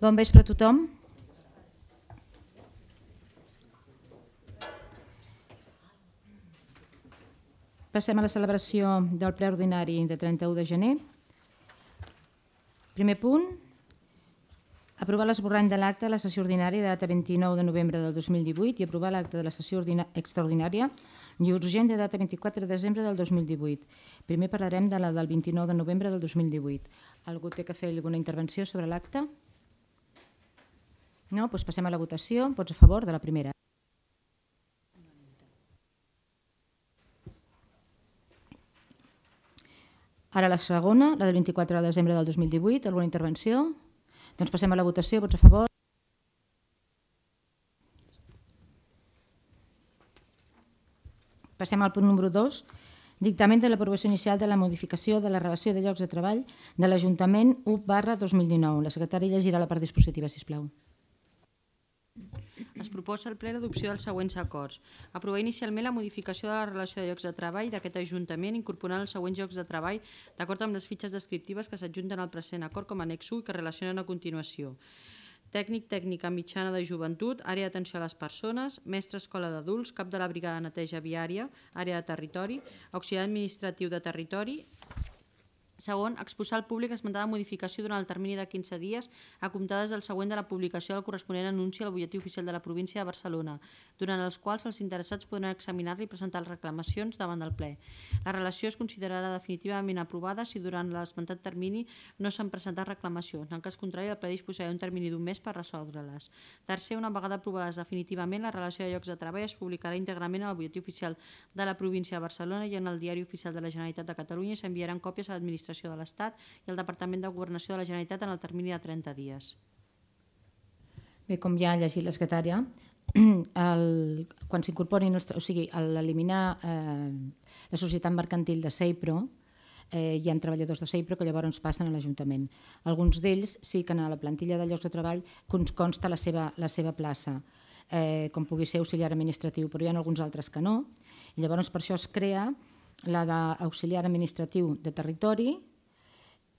Bon vespre a tothom. Passem a la celebració del ple ordinari de 31 de gener. Primer punt, aprovar l'esborrany de l'acte de la sessió ordinària de data 29 de novembre del 2018 i aprovar l'acte de la sessió extraordinària i urgent de data 24 de desembre del 2018. Primer parlarem de la del 29 de novembre del 2018. Algú té que fer alguna intervenció sobre l'acte? No? Doncs passem a la votació. Pots a favor de la primera. Ara la segona, la del 24 de desembre del 2018, alguna intervenció? Doncs passem a la votació, Pots a favor. Passem al punt número 2, Dictament de l'aprovació inicial de la modificació de la relació de llocs de treball de l'Ajuntament 1 barra 2019. La secretària llegirà la part dispositiva, sisplau. plau. Es proposa al ple l'adopció dels següents acords. Aprovar inicialment la modificació de la relació de llocs de treball d'aquest Ajuntament incorporant els següents llocs de treball d'acord amb les fitxes descriptives que s'adjunten al present acord com a anex 1 i que relacionen a continuació. Tècnic, tècnica mitjana de joventut, àrea d'atenció a les persones, mestre escola d'adults, cap de la brigada de neteja viària, àrea de territori, auxiliar administratiu de territori, Segon, exposar al públic esmentada modificació durant el termini de 15 dies a des del següent de la publicació del corresponent anunci al butlletí oficial de la província de Barcelona, durant els quals els interessats podran examinar-li i presentar reclamacions davant del ple. La relació es considerarà definitivament aprovada si durant l'esmentat termini no s'han presentat reclamacions. En cas contrari, el ple disposarà un termini d'un mes per resoldre-les. Tercer, una vegada aprovades definitivament, la relació de llocs de treball es publicarà íntegrament al butlletí oficial de la província de Barcelona i en el Diari Oficial de la Generalitat de Catalunya i s'enviaran còpies a l'administració l'administració de l'Estat i el Departament de Governació de la Generalitat en el termini de 30 dies. Bé, com ja ha llegit la secretària, el, quan s'incorpori, o sigui, l'eliminar eh, la societat mercantil de Seipro, eh, hi ha treballadors de Seipro que llavors passen a l'Ajuntament. Alguns d'ells sí que a la plantilla de llocs de treball consta la seva, la seva plaça, eh, com pugui ser auxiliar administratiu, però hi ha alguns altres que no. I llavors per això es crea la d'auxiliar administratiu de territori,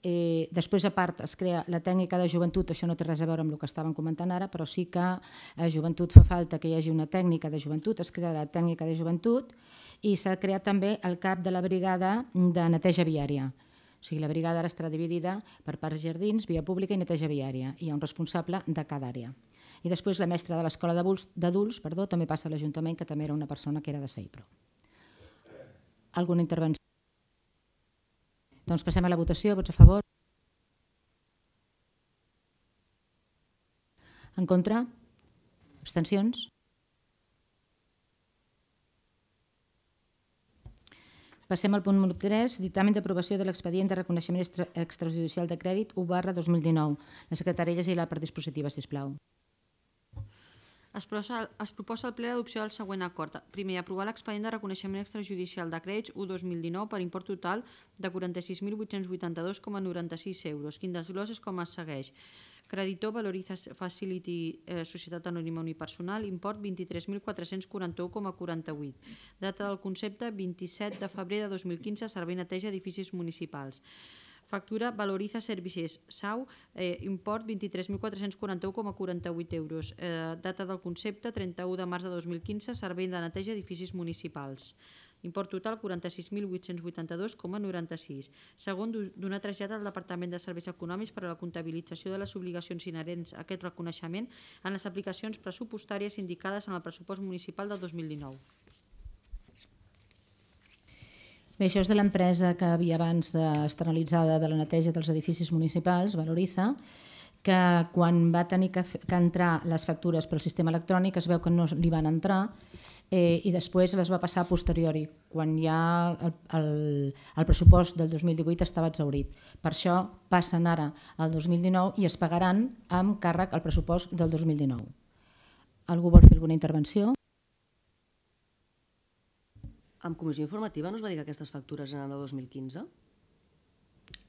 Eh, després, a part, es crea la tècnica de joventut, això no té res a veure amb el que estàvem comentant ara, però sí que a eh, joventut fa falta que hi hagi una tècnica de joventut, es crea la tècnica de joventut i s'ha creat també el cap de la brigada de neteja viària. O sigui, la brigada ara estarà dividida per parcs jardins, via pública i neteja viària. Hi ha un responsable de cada àrea. I després la mestra de l'escola d'adults també passa a l'Ajuntament, que també era una persona que era de Seipro. Alguna intervenció? Doncs passem a la votació. Vots a favor? En contra? Abstencions? Passem al punt número 3, dictamen d'aprovació de l'expedient de reconeixement extrajudicial de crèdit 1 barra 2019. La secretària llegirà per dispositiva, sisplau. plau es proposa, es proposa el ple d'adopció del següent acord. Primer, aprovar l'expedient de reconeixement extrajudicial de crèdits 1-2019 per import total de 46.882,96 euros. Quin desglòs és com es segueix? Creditor Valoriza Facility eh, Societat Anònima Unipersonal, import 23.441,48. Data del concepte 27 de febrer de 2015, Servei Neteja Edificis Municipals. Factura valoritza services. SAU, eh, import 23.441,48 euros. Eh, data del concepte, 31 de març de 2015, servei de neteja d'edificis municipals. Import total 46.882,96. Segon, donar trasllat al Departament de Serveis Econòmics per a la comptabilització de les obligacions inherents a aquest reconeixement en les aplicacions pressupostàries indicades en el pressupost municipal del 2019. Bé, això és de l'empresa que havia abans d'externalitzada de la neteja dels edificis municipals, Valoriza, que quan va tenir que, que entrar les factures pel sistema electrònic es veu que no li van entrar eh, i després les va passar a posteriori, quan ja el, el, el pressupost del 2018 estava exaurit. Per això passen ara al 2019 i es pagaran amb càrrec al pressupost del 2019. Algú vol fer alguna intervenció? Amb comissió informativa no es va dir que aquestes factures eren de 2015?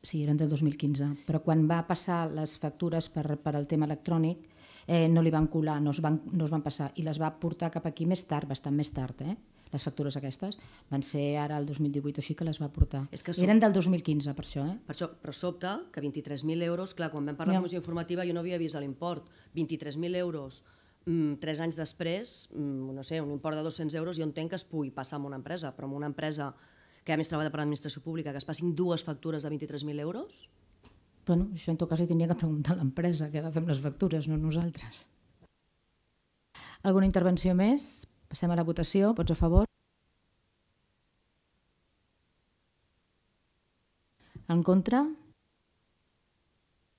Sí, eren del 2015, però quan va passar les factures per, per el tema electrònic eh, no li van colar, no es van, no es van passar i les va portar cap aquí més tard, bastant més tard, eh? les factures aquestes van ser ara el 2018 o així que les va portar. És que sobte, Eren del 2015, per això. Eh? Per això, però sobte que 23.000 euros, clar, quan vam parlar no. de comissió informativa jo no havia vist l'import, 23.000 euros Mm, tres anys després, mm, no sé, un import de 200 euros, jo entenc que es pugui passar amb una empresa, però amb una empresa que a més treballa per l'administració pública, que es passin dues factures de 23.000 euros? Bueno, això en tot cas li tindria que preguntar a l'empresa que agafem les factures, no nosaltres. Alguna intervenció més? Passem a la votació. Pots a favor? En contra?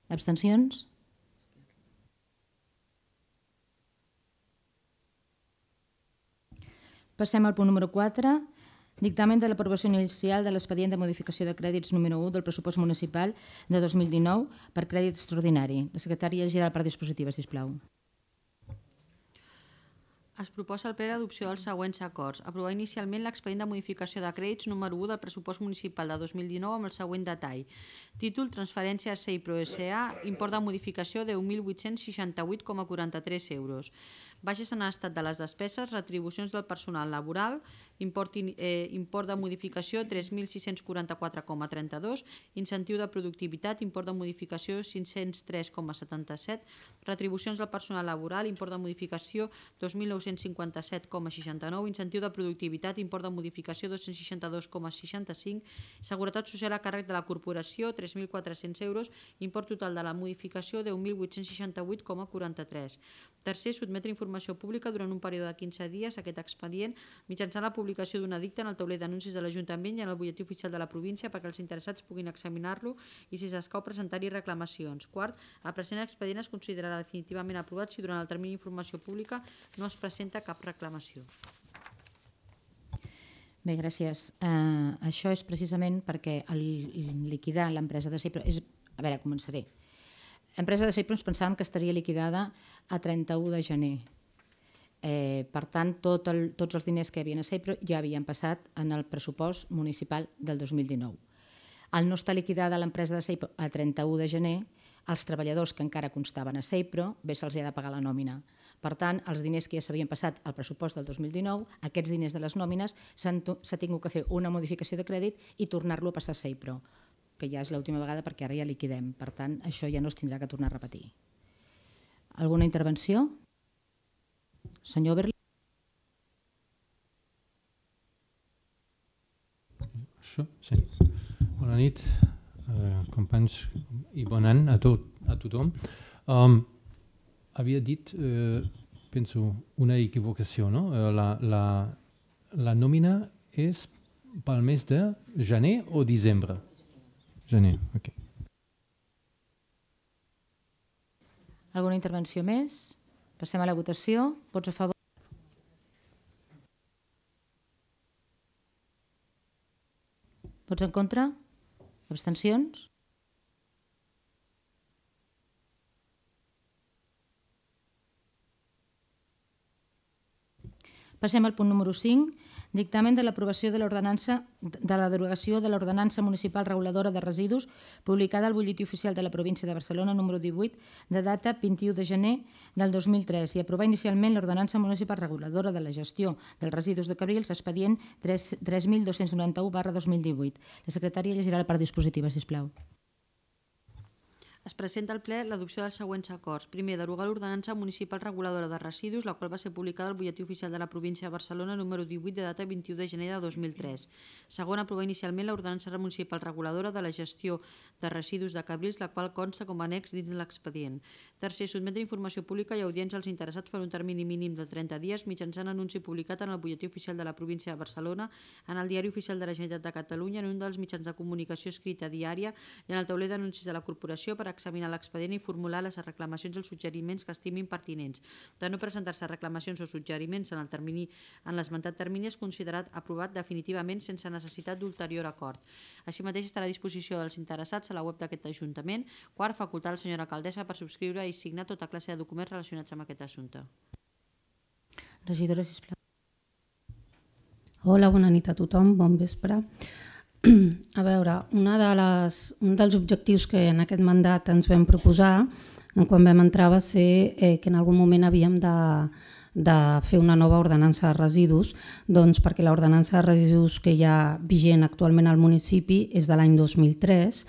Abstencions? Passem al punt número 4, Dictament de l'aprovació inicial de l'expedient de modificació de crèdits número 1 del pressupost municipal de 2019 per crèdit extraordinari. La secretària gira per dispositiva, sisplau. Es proposa al ple l'adopció dels següents acords. Aprovar inicialment l'expedient de modificació de crèdits número 1 del pressupost municipal de 2019 amb el següent detall. Títol, transferència CIPRO-SA, import de modificació 10.868,43 euros. Baixes han estat de les despeses, retribucions del personal laboral, import, in, eh, import de modificació 3.644,32, incentiu de productivitat, import de modificació 503,77, retribucions del personal laboral, import de modificació 2.957,69, incentiu de productivitat, import de modificació 262,65, seguretat social a càrrec de la corporació 3.400 euros, import total de la modificació 10.868,43. Tercer, sotmetre informació informació pública durant un període de 15 dies aquest expedient mitjançant la publicació d'un edicte en el tauler d'anuncis de l'Ajuntament i en el butlletí oficial de la província perquè els interessats puguin examinar-lo i, si s'escau, presentar-hi reclamacions. Quart, el present expedient es considerarà definitivament aprovat si durant el termini d'informació pública no es presenta cap reclamació. Bé, gràcies. Uh, això és precisament perquè el, liquidar l'empresa de Cipro... És, a veure, començaré. L'empresa de Cipro ens pensàvem que estaria liquidada a 31 de gener Eh, per tant, tot el, tots els diners que havien a Seipro ja havien passat en el pressupost municipal del 2019. Al no estar liquidada l'empresa de Seipro a 31 de gener, els treballadors que encara constaven a Seipro, bé se'ls ha de pagar la nòmina. Per tant, els diners que ja s'havien passat al pressupost del 2019, aquests diners de les nòmines, s'ha tingut que fer una modificació de crèdit i tornar-lo a passar a Seipro, que ja és l'última vegada perquè ara ja liquidem. Per tant, això ja no es tindrà que tornar a repetir. Alguna intervenció? Senyor Berlín. Això, sí. Bona nit, eh, companys, i bon any a, tot, a tothom. Um, havia dit, eh, penso, una equivocació, no? Eh, la, la, la nòmina és pel mes de gener o desembre? Gener, ok. Alguna intervenció més? Passem a la votació. Vots a favor? Vots en contra? Abstencions? Passem al punt número 5, Dictamen de l'aprovació de l'ordenança de la derogació de l'ordenança municipal reguladora de residus publicada al butlletí oficial de la província de Barcelona número 18 de data 21 de gener del 2003 i aprovar inicialment l'ordenança municipal reguladora de la gestió dels residus de Cabrils expedient 3291 2018. La secretària llegirà la part dispositiva, sisplau es presenta al ple l'adopció dels següents acords. Primer, derogar l'ordenança municipal reguladora de residus, la qual va ser publicada al butlletí oficial de la província de Barcelona número 18 de data 21 de gener de 2003. Segon, aprovar inicialment l'ordenança municipal reguladora de la gestió de residus de cabrils, la qual consta com a annex dins l'expedient. Tercer, sotmetre informació pública i audiència als interessats per un termini mínim de 30 dies mitjançant anunci publicat en el butlletí oficial de la província de Barcelona, en el diari oficial de la Generalitat de Catalunya, en un dels mitjans de comunicació escrita diària i en el tauler d'anuncis de la corporació per a examinar l'expedient i formular les reclamacions i els suggeriments que estimin pertinents. De no presentar-se reclamacions o suggeriments en el termini en l'esmentat termini és considerat aprovat definitivament sense necessitat d'ulterior acord. Així mateix estarà a disposició dels interessats a la web d'aquest Ajuntament. Quart, facultar la senyora alcaldessa per subscriure i signar tota classe de documents relacionats amb aquest assumpte. Regidora, sisplau. Hola, bona nit a tothom, bon vespre. A veure, una de les, un dels objectius que en aquest mandat ens vam proposar quan vam entrar va ser eh, que en algun moment havíem de, de fer una nova ordenança de residus, doncs perquè l'ordenança de residus que hi ha vigent actualment al municipi és de l'any 2003.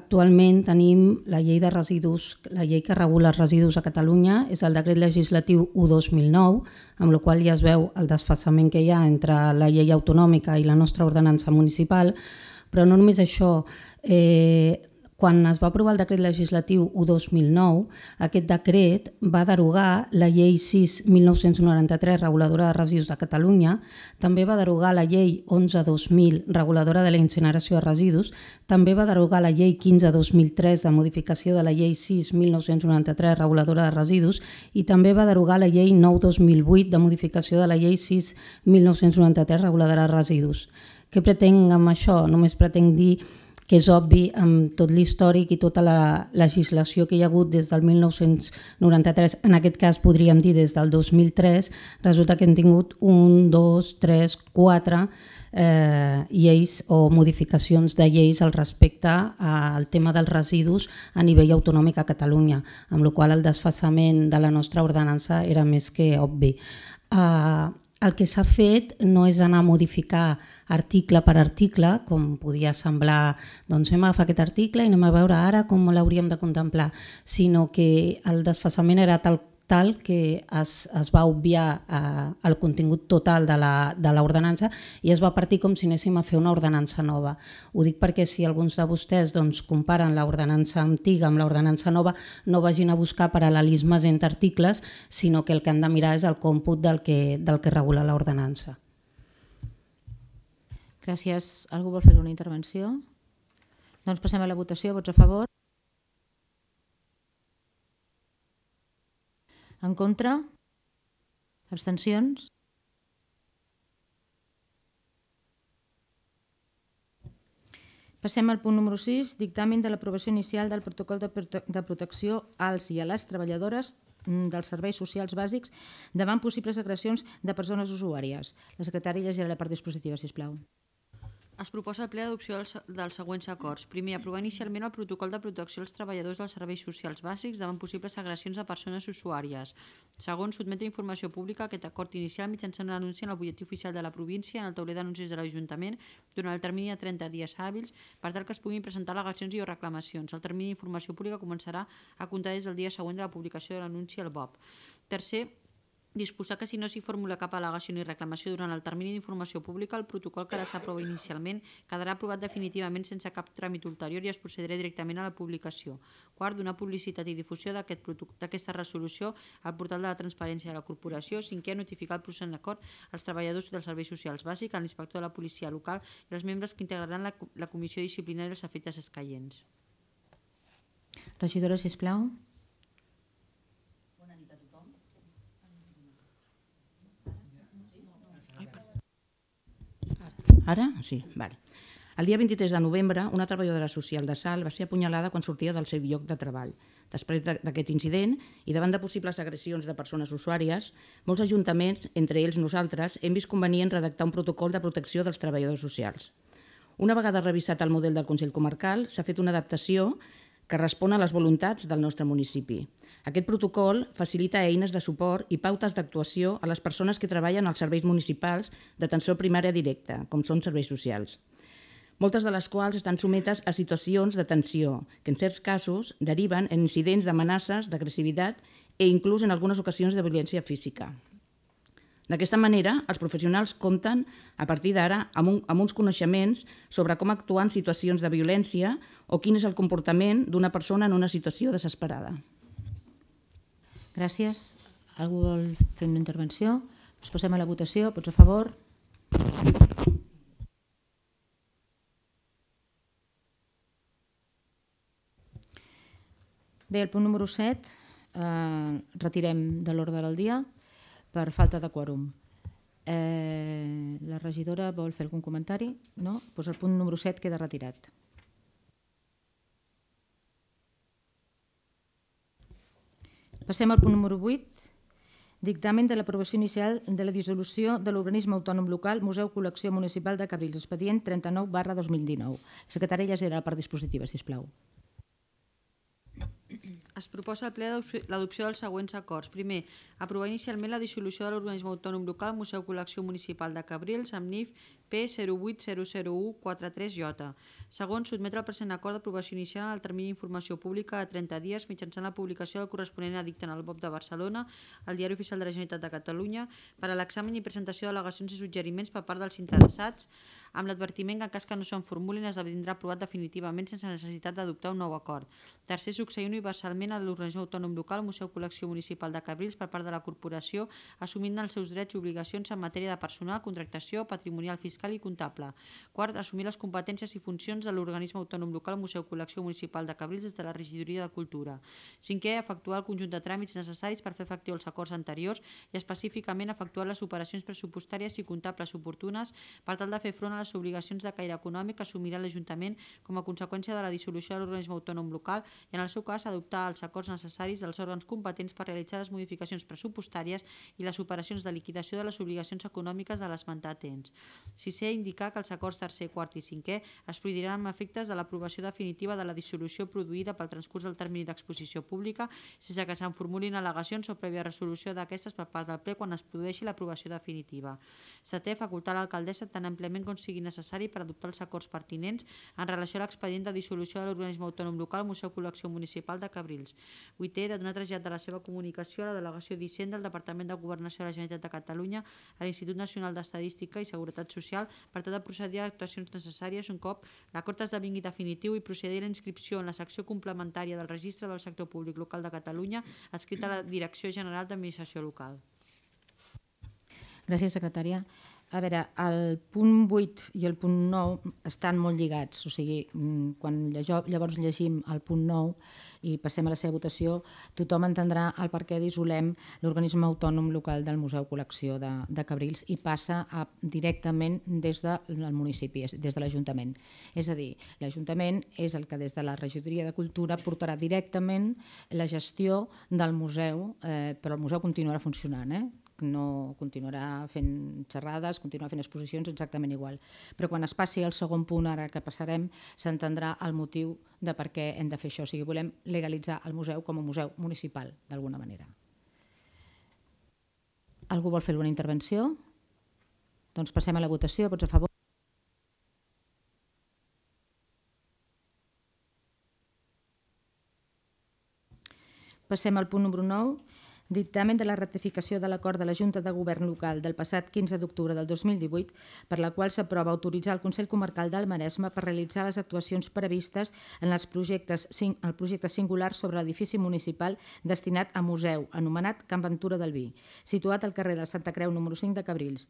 Actualment tenim la llei de residus, la llei que regula els residus a Catalunya és el decret legislatiu 1-2009, amb la qual ja es veu el desfasament que hi ha entre la llei autonòmica i la nostra ordenança municipal, però no només això, eh, quan es va aprovar el decret legislatiu 1-2009, aquest decret va derogar la llei 6-1993 reguladora de residus de Catalunya, també va derogar la llei 11-2000 reguladora de la incineració de residus, també va derogar la llei 15-2003 de modificació de la llei 6-1993 reguladora de residus i també va derogar la llei 9-2008 de modificació de la llei 6-1993 reguladora de residus. Què pretenc amb això? Només pretenc dir que és obvi amb tot l'històric i tota la legislació que hi ha hagut des del 1993, en aquest cas podríem dir des del 2003, resulta que hem tingut un, dos, tres, quatre eh, lleis o modificacions de lleis al respecte al tema dels residus a nivell autonòmic a Catalunya, amb la qual el desfasament de la nostra ordenança era més que obvi. Eh, el que s'ha fet no és anar a modificar article per article, com podia semblar, doncs hem agafat aquest article i anem a veure ara com l'hauríem de contemplar, sinó que el desfasament era tal tal que es, es va obviar eh, el contingut total de l'ordenança i es va partir com si anéssim a fer una ordenança nova. Ho dic perquè si alguns de vostès doncs, comparen l'ordenança antiga amb l'ordenança nova, no vagin a buscar paral·lelismes entre articles, sinó que el que han de mirar és el còmput del que, del que regula l'ordenança. Gràcies. Algú vol fer una intervenció? Doncs passem a la votació. Vots a favor? En contra? Abstencions? Passem al punt número 6, dictamen de l'aprovació inicial del protocol de, protecció als i a les treballadores mm, dels serveis socials bàsics davant possibles agressions de persones usuàries. La secretària llegirà la part dispositiva, sisplau. plau es proposa el ple d'adopció dels següents acords. Primer, aprovar inicialment el protocol de protecció als treballadors dels serveis socials bàsics davant possibles agressions a persones usuàries. Segon, sotmetre informació pública a aquest acord inicial mitjançant un anunci en el butlletí oficial de la província, en el tauler d'anuncis de l'Ajuntament, durant el termini de 30 dies hàbils, per tal que es puguin presentar legacions i o reclamacions. El termini d'informació pública començarà a comptar des del dia següent de la publicació de l'anunci al BOP. Tercer, disposar que si no s'hi formula cap al·legació ni reclamació durant el termini d'informació pública, el protocol que ara s'aprova inicialment quedarà aprovat definitivament sense cap tràmit ulterior i es procedirà directament a la publicació. Quart, donar publicitat i difusió d'aquesta aquest resolució al portal de la transparència de la corporació. Cinquè, notificar el procés d'acord als treballadors dels serveis socials bàsics, a l'inspector de la policia local i als membres que integraran la, la comissió disciplinària dels efectes escaients. Regidora, sisplau. plau. Ara? Sí, vale. El dia 23 de novembre, una treballadora social de Sal va ser apunyalada quan sortia del seu lloc de treball. Després d'aquest incident i davant de possibles agressions de persones usuàries, molts ajuntaments, entre ells nosaltres, hem vist convenient redactar un protocol de protecció dels treballadors socials. Una vegada revisat el model del Consell Comarcal, s'ha fet una adaptació que respon a les voluntats del nostre municipi. Aquest protocol facilita eines de suport i pautes d'actuació a les persones que treballen als serveis municipals d'atenció primària directa, com són serveis socials moltes de les quals estan sometes a situacions de tensió, que en certs casos deriven en incidents d'amenaces, d'agressivitat e inclús en algunes ocasions de violència física. D'aquesta manera, els professionals compten, a partir d'ara, amb, un, amb uns coneixements sobre com actuar en situacions de violència o quin és el comportament d'una persona en una situació desesperada. Gràcies. Algú vol fer una intervenció? Us posem a la votació. Pots a favor? Bé, el punt número 7 eh, retirem de l'ordre del dia per falta de quòrum. Eh, la regidora vol fer algun comentari? No? Doncs el punt número 7 queda retirat. Passem al punt número 8, dictamen de l'aprovació inicial de la dissolució de l'organisme autònom local Museu Col·lecció Municipal de Cabrils, expedient 39 barra 2019. Secretària, ja serà per dispositiva, sisplau. plau es proposa al ple l'adopció dels següents acords. Primer, aprovar inicialment la dissolució de l'organisme autònom local Museu Col·lecció Municipal de Cabrils amb NIF P0800143J, segons sotmetre el present acord d'aprovació inicial en el termini d'informació pública a 30 dies mitjançant la publicació del corresponent edicte en el BOP de Barcelona, el Diari Oficial de la Generalitat de Catalunya, per a l'examen i presentació d'al·legacions i suggeriments per part dels interessats, amb l'advertiment que en cas que no se'n formulin es devindrà aprovat definitivament sense necessitat d'adoptar un nou acord. Tercer, succeir universalment a l'organisme autònom local, Museu Col·lecció Municipal de Cabrils, per part de la corporació, assumint els seus drets i obligacions en matèria de personal, contractació, patrimonial fiscal, fiscal i comptable. Quart, assumir les competències i funcions de l'organisme autònom local Museu Col·lecció Municipal de Cabrils des de la Regidoria de Cultura. Cinquè, efectuar el conjunt de tràmits necessaris per fer efectiu els acords anteriors i específicament efectuar les operacions pressupostàries i comptables oportunes per tal de fer front a les obligacions de caire econòmic que assumirà l'Ajuntament com a conseqüència de la dissolució de l'organisme autònom local i, en el seu cas, adoptar els acords necessaris dels òrgans competents per realitzar les modificacions pressupostàries i les operacions de liquidació de les obligacions econòmiques de l'esmentat ens. Si sisè indicar que els acords tercer, quart i cinquè es produiran amb efectes de l'aprovació definitiva de la dissolució produïda pel transcurs del termini d'exposició pública sense que se'n formulin al·legacions o prèvia resolució d'aquestes per part del ple quan es produeixi l'aprovació definitiva. Setè, facultar l'alcaldessa tan amplement com sigui necessari per adoptar els acords pertinents en relació a l'expedient de dissolució de l'organisme autònom local Museu Col·lecció Municipal de Cabrils. Vuitè, de donar trasllat de la seva comunicació a la delegació d'Hisenda, del Departament de Governació de la Generalitat de Catalunya, a l'Institut Nacional d'Estadística i Seguretat Social judicial per tal de procedir a actuacions necessàries un cop l'acord esdevingui definitiu i procedir a la inscripció en la secció complementària del Registre del Sector Públic Local de Catalunya escrita a la Direcció General d'Administració Local. Gràcies, secretària. A veure, el punt 8 i el punt 9 estan molt lligats, o sigui, mm, quan llegó, llavors llegim el punt 9 i passem a la seva votació, tothom entendrà el per què disolem l'organisme autònom local del Museu Col·lecció de, de Cabrils i passa a, directament des del municipi, des de l'Ajuntament. És a dir, l'Ajuntament és el que des de la regidoria de Cultura portarà directament la gestió del museu, eh, però el museu continuarà funcionant, eh? no continuarà fent xerrades, continuarà fent exposicions exactament igual. Però quan es passi al segon punt, ara que passarem, s'entendrà el motiu de per què hem de fer això. O sigui, volem legalitzar el museu com a museu municipal, d'alguna manera. Algú vol fer alguna intervenció? Doncs passem a la votació. Vots a favor? Passem al punt número 9, dictamen de la ratificació de l'acord de la Junta de Govern Local del passat 15 d'octubre del 2018, per la qual s'aprova autoritzar el Consell Comarcal del Maresme per realitzar les actuacions previstes en els projectes, el projecte singular sobre l'edifici municipal destinat a museu, anomenat Camp Ventura del Vi, situat al carrer de Santa Creu número 5 de Cabrils,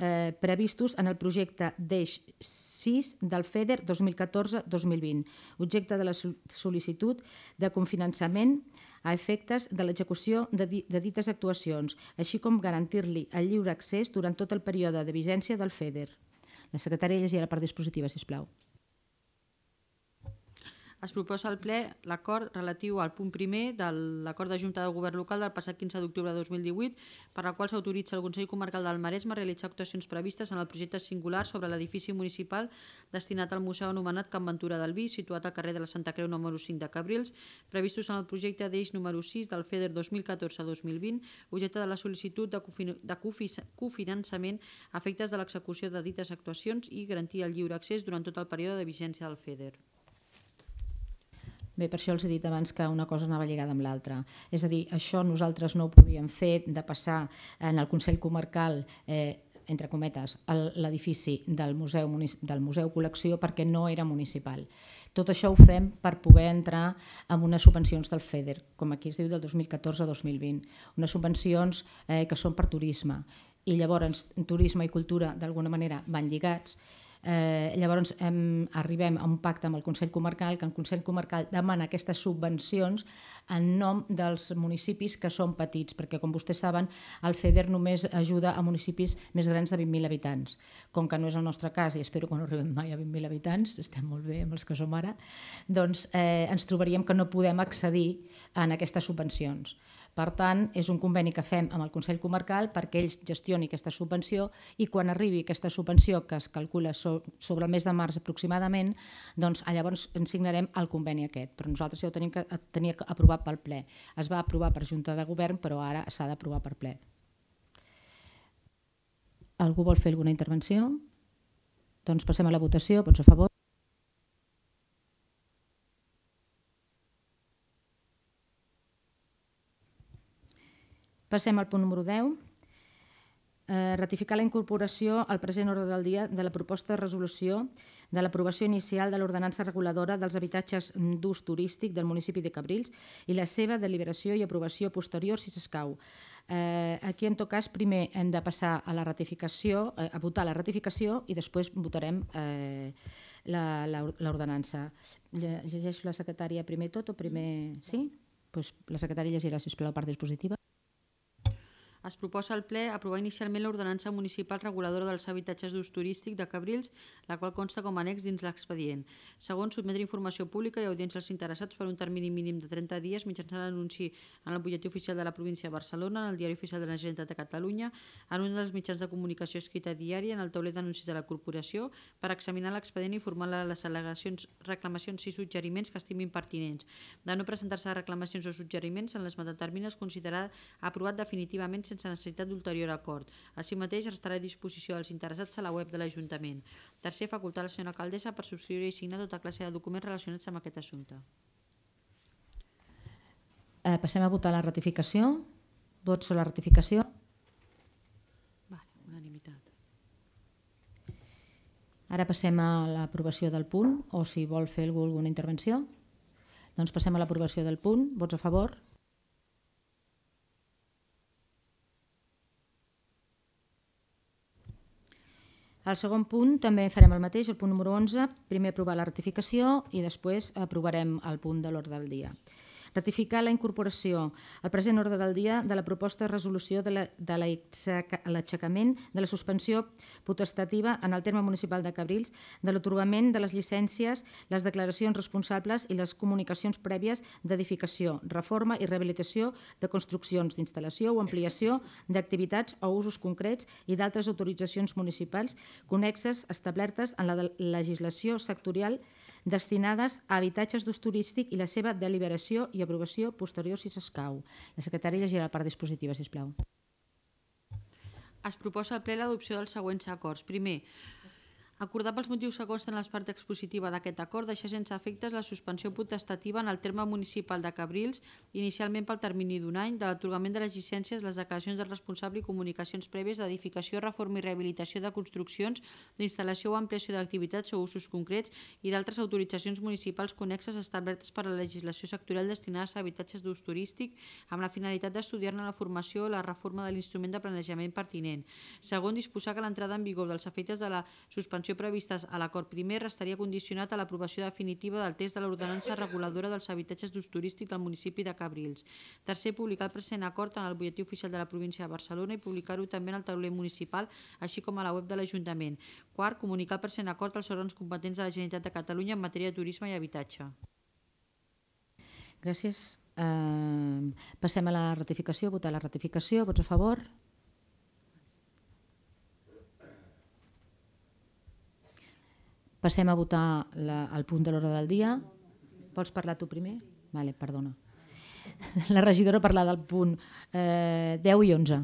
eh, previstos en el projecte DEIX 6 del FEDER 2014-2020, objecte de la sol·licitud de confinançament a efectes de l'execució de, di de dites actuacions, així com garantir-li el lliure accés durant tot el període de vigència del FEDER. La secretària llegirà la part dispositiva, si us plau es proposa al ple l'acord relatiu al punt primer de l'acord de Junta de Govern Local del passat 15 d'octubre de 2018, per la qual s'autoritza el Consell Comarcal del Maresme a realitzar actuacions previstes en el projecte singular sobre l'edifici municipal destinat al museu anomenat Can Ventura del Vi, situat al carrer de la Santa Creu número 5 de Cabrils, previstos en el projecte d'eix número 6 del FEDER 2014-2020, objecte de la sol·licitud de, de cofinançament a efectes de l'execució de dites actuacions i garantir el lliure accés durant tot el període de vigència del FEDER. Bé, per això els he dit abans que una cosa anava lligada amb l'altra. És a dir, això nosaltres no ho podíem fer de passar en el Consell Comarcal eh, entre cometes, l'edifici del, museu, del Museu Col·lecció perquè no era municipal. Tot això ho fem per poder entrar en unes subvencions del FEDER, com aquí es diu del 2014 a 2020, unes subvencions eh, que són per turisme. I llavors turisme i cultura d'alguna manera van lligats Eh, llavors hem, arribem a un pacte amb el Consell Comarcal, que el Consell Comarcal demana aquestes subvencions en nom dels municipis que són petits, perquè com vostès saben el FEDER només ajuda a municipis més grans de 20.000 habitants. Com que no és el nostre cas, i espero que no arribem mai a 20.000 habitants, estem molt bé amb els que som ara, doncs eh, ens trobaríem que no podem accedir en aquestes subvencions. Per tant, és un conveni que fem amb el Consell Comarcal perquè ells gestioni aquesta subvenció i quan arribi aquesta subvenció, que es calcula sobre el mes de març aproximadament, doncs llavors ens signarem el conveni aquest. Però nosaltres ja ho tenim que tenia aprovat pel ple. Es va aprovar per Junta de Govern, però ara s'ha d'aprovar per ple. Algú vol fer alguna intervenció? Doncs passem a la votació. Pots a favor? Passem al punt número 10. Eh, ratificar la incorporació al present ordre del dia de la proposta de resolució de l'aprovació inicial de l'ordenança reguladora dels habitatges d'ús turístic del municipi de Cabrils i la seva deliberació i aprovació posterior, si s'escau. Eh, aquí, en tot cas, primer hem de passar a la ratificació, eh, a votar la ratificació i després votarem eh, l'ordenança. Llegeix la secretària primer tot o primer... Sí? Pues la secretària llegirà, sisplau, part dispositiva es proposa al ple aprovar inicialment l'ordenança municipal reguladora dels habitatges d'ús turístic de Cabrils, la qual consta com a annex dins l'expedient. Segons, sotmetre informació pública i audiència als interessats per un termini mínim de 30 dies mitjançant l'anunci en el butlletí oficial de la província de Barcelona, en el diari oficial de la Generalitat de Catalunya, en un dels mitjans de comunicació escrita diària, en el tauler d'anuncis de la corporació, per examinar l'expedient i formar les al·legacions, reclamacions i suggeriments que estimin pertinents. De no presentar-se reclamacions o suggeriments, en les termini es considerarà aprovat definitivament sense sense necessitat d'ulterior acord. Així mateix estarà a disposició dels interessats a la web de l'Ajuntament. Tercer, facultar la senyora alcaldessa per subscriure i signar tota classe de documents relacionats amb aquest assumpte. Eh, passem a votar la ratificació. Vots sobre la ratificació. Vale, unanimitat. Ara passem a l'aprovació del punt, o si vol fer algú alguna intervenció. Doncs passem a l'aprovació del punt. Vots a favor? Al segon punt també farem el mateix, el punt número 11, primer aprovar la ratificació i després aprovarem el punt de l'ordre del dia. Ratificar la incorporació al present ordre del dia de la proposta de resolució de l'aixecament la, de, de la suspensió potestativa en el terme municipal de Cabrils, de l'otorgament de les llicències, les declaracions responsables i les comunicacions prèvies d'edificació, reforma i rehabilitació de construccions d'instal·lació o ampliació d'activitats o usos concrets i d'altres autoritzacions municipals connexes establertes en la legislació sectorial municipal destinades a habitatges d'ús turístic i la seva deliberació i aprovació posterior si s'escau. La secretària llegirà la part dispositiva, sisplau. Es proposa al ple l'adopció dels següents acords. Primer, Acordar pels motius que consten a les parts expositiva d'aquest acord, deixa sense efectes la suspensió potestativa en el terme municipal de Cabrils, inicialment pel termini d'un any, de l'atorgament de les llicències, les declaracions del responsable i comunicacions prèvies d'edificació, reforma i rehabilitació de construccions, d'instal·lació o ampliació d'activitats o usos concrets i d'altres autoritzacions municipals connexes establertes per a la legislació sectorial destinades a habitatges d'ús turístic, amb la finalitat d'estudiar-ne la formació o la reforma de l'instrument de planejament pertinent. Segon, disposar que l'entrada en vigor dels efectes de la suspensió suspensió previstes a l'acord primer restaria condicionat a l'aprovació definitiva del text de l'ordenança reguladora dels habitatges d'ús turístic del municipi de Cabrils. Tercer, publicar el present acord en el butlletí oficial de la província de Barcelona i publicar-ho també en el tauler municipal, així com a la web de l'Ajuntament. Quart, comunicar el present acord als òrgans competents de la Generalitat de Catalunya en matèria de turisme i habitatge. Gràcies. Eh, passem a la ratificació. Votar la ratificació. Vots a favor? Passem a votar la, el punt de l'hora del dia. Vols parlar tu primer? Vale, perdona. La regidora parla del punt eh, 10 i 11.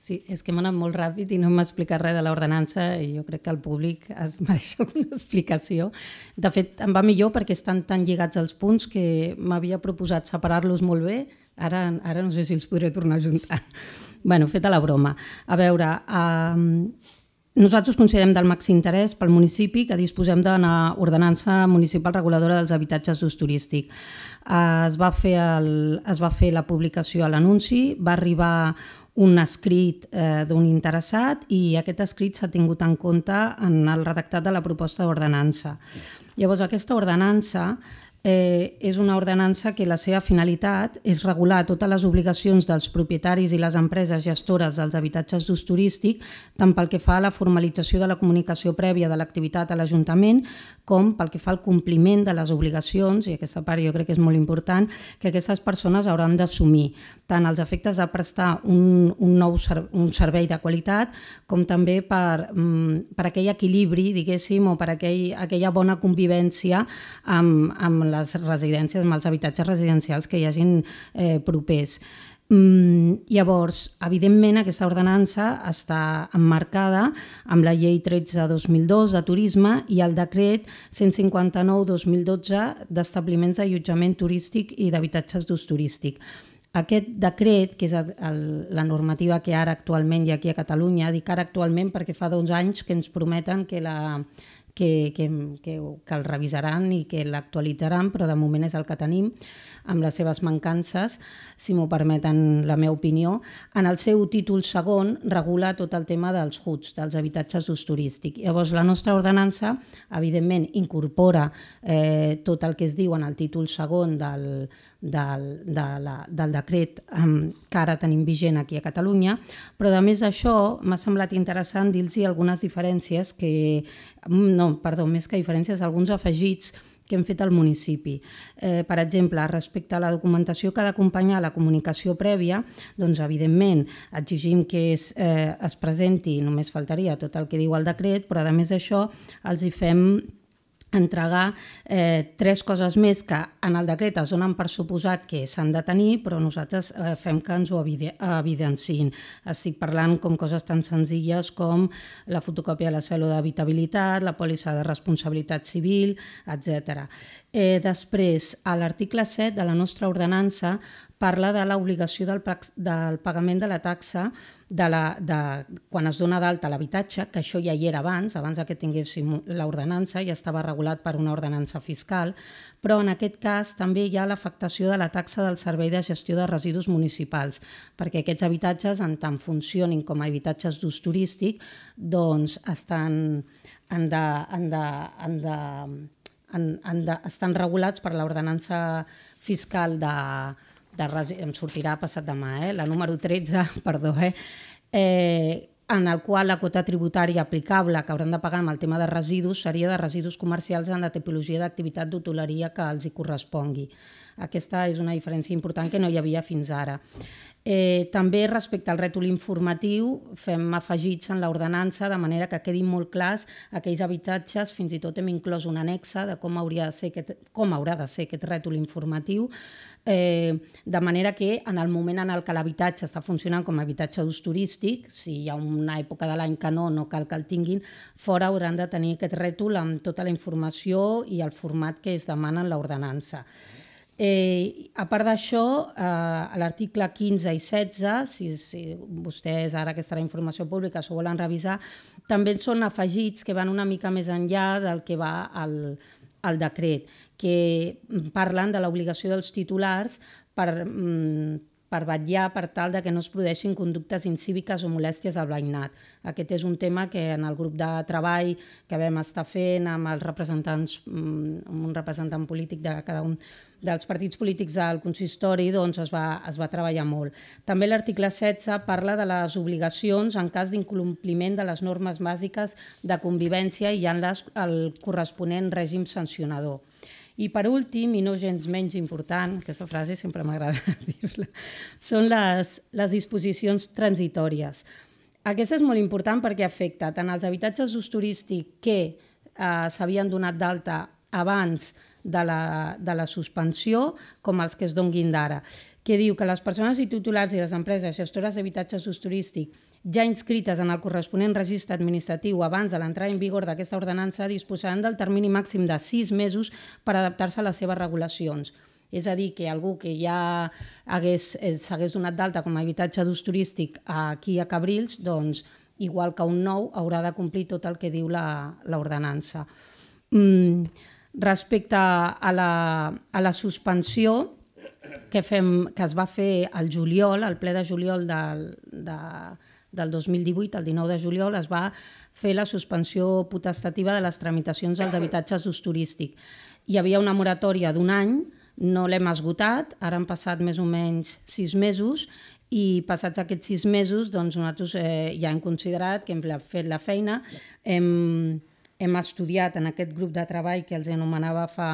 Sí, és que m'ha anat molt ràpid i no m'ha explicat res de l'ordenança i jo crec que el públic es mereix alguna explicació. De fet, em va millor perquè estan tan lligats els punts que m'havia proposat separar-los molt bé. Ara, ara no sé si els podré tornar a juntar. bueno, feta la broma. A veure, eh, nosaltres considerem del màxim interès pel municipi que disposem d'una ordenança municipal reguladora dels habitatges d'ús turístic. Eh, es va, fer el, es va fer la publicació a l'anunci, va arribar un escrit eh, d'un interessat i aquest escrit s'ha tingut en compte en el redactat de la proposta d'ordenança. Llavors, aquesta ordenança eh, és una ordenança que la seva finalitat és regular totes les obligacions dels propietaris i les empreses gestores dels habitatges d'ús turístic, tant pel que fa a la formalització de la comunicació prèvia de l'activitat a l'Ajuntament com pel que fa al compliment de les obligacions, i aquesta part jo crec que és molt important, que aquestes persones hauran d'assumir, tant els efectes de prestar un, un nou ser, un servei de qualitat, com també per, mm, per aquell equilibri, diguéssim, o per aquell, aquella bona convivència amb, amb les residències, amb els habitatges residencials que hi hagin eh, propers. Mm, llavors, evidentment, aquesta ordenança està emmarcada amb la llei 13-2002 de turisme i el decret 159-2012 d'establiments d'allotjament turístic i d'habitatges d'ús turístic. Aquest decret, que és el, el, la normativa que ara actualment hi ha aquí a Catalunya, dic ara actualment perquè fa dos anys que ens prometen que la, que, que, que, que el revisaran i que l'actualitzaran, però de moment és el que tenim amb les seves mancances, si m'ho permeten la meva opinió. En el seu títol segon regula tot el tema dels HUTs, dels habitatges d'ús turístic. Llavors, la nostra ordenança, evidentment, incorpora eh, tot el que es diu en el títol segon del, del, de la, del decret eh, que ara tenim vigent aquí a Catalunya, però, a més d'això, m'ha semblat interessant dir-los algunes diferències que... Mm, no, perdó, més que diferències, alguns afegits que hem fet al municipi. Eh, per exemple, respecte a la documentació que ha d'acompanyar la comunicació prèvia, doncs, evidentment, exigim que es, eh, es presenti, només faltaria tot el que diu el decret, però a més d'això els hi fem entregar eh, tres coses més que en el decret es donen per suposat que s'han de tenir, però nosaltres eh, fem que ens ho evidenciïn. Estic parlant com coses tan senzilles com la fotocòpia de la cèl·lula d'habitabilitat, la pòlissa de responsabilitat civil, etc. Eh, després, a l'article 7 de la nostra ordenança parla de l'obligació del, del pagament de la taxa de, la, de quan es dona d'alta l'habitatge, que això ja hi era abans, abans que tinguéssim l'ordenança, ja estava regulat per una ordenança fiscal, però en aquest cas també hi ha l'afectació de la taxa del Servei de Gestió de Residus Municipals, perquè aquests habitatges, en tant funcionin com a habitatges d'ús turístic, doncs estan, han de, han de, han de, han, han de, estan regulats per l'ordenança fiscal de, de resi... em sortirà passat demà, eh? la número 13, perdó, eh? Eh, en el qual la quota tributària aplicable que hauran de pagar amb el tema de residus seria de residus comercials en la tipologia d'activitat d'hotoleria que els hi correspongui. Aquesta és una diferència important que no hi havia fins ara. Eh, també respecte al rètol informatiu fem afegits en l'ordenança de manera que quedin molt clars aquells habitatges, fins i tot hem inclòs un anexa de com, hauria de ser aquest, com haurà de ser aquest rètol informatiu, eh, de manera que en el moment en el que l'habitatge està funcionant com a habitatge d'ús turístic, si hi ha una època de l'any que no, no cal que el tinguin, fora hauran de tenir aquest rètol amb tota la informació i el format que es demana en l'ordenança. Mm Eh, a part d'això, eh, a l'article 15 i 16, si, si vostès ara que estarà informació pública s'ho volen revisar, també són afegits que van una mica més enllà del que va al, al decret, que parlen de l'obligació dels titulars per, mm, per vetllar per tal de que no es produeixin conductes incíviques o molèsties al veïnat. Aquest és un tema que en el grup de treball que vam estar fent amb els representants, mm, amb un representant polític de cada un dels partits polítics del consistori doncs, es, va, es va treballar molt. També l'article 16 parla de les obligacions en cas d'incompliment de les normes bàsiques de convivència i en les, el corresponent règim sancionador. I per últim, i no gens menys important, aquesta frase sempre m'agrada dir-la, són les, les disposicions transitòries. Aquesta és molt important perquè afecta tant els habitatges d'ús turístic que eh, s'havien donat d'alta abans de la, de la suspensió com els que es donguin d'ara, que diu que les persones i titulars i les empreses gestores d'habitatges d'ús turístic ja inscrites en el corresponent registre administratiu abans de l'entrada en vigor d'aquesta ordenança disposaran del termini màxim de 6 mesos per adaptar-se a les seves regulacions. És a dir, que algú que ja eh, s'hagués donat d'alta com a habitatge d'ús turístic aquí a Cabrils, doncs, igual que un nou, haurà de complir tot el que diu l'ordenança. Mm, respecte a la, a la suspensió que, fem, que es va fer al juliol, al ple de juliol del, de, del 2018, el 19 de juliol, es va fer la suspensió potestativa de les tramitacions dels habitatges d'ús turístic. Hi havia una moratòria d'un any, no l'hem esgotat, ara han passat més o menys sis mesos i passats aquests sis mesos doncs, nosaltres eh, ja hem considerat que hem fet la feina, hem, hem estudiat en aquest grup de treball que els anomenava fa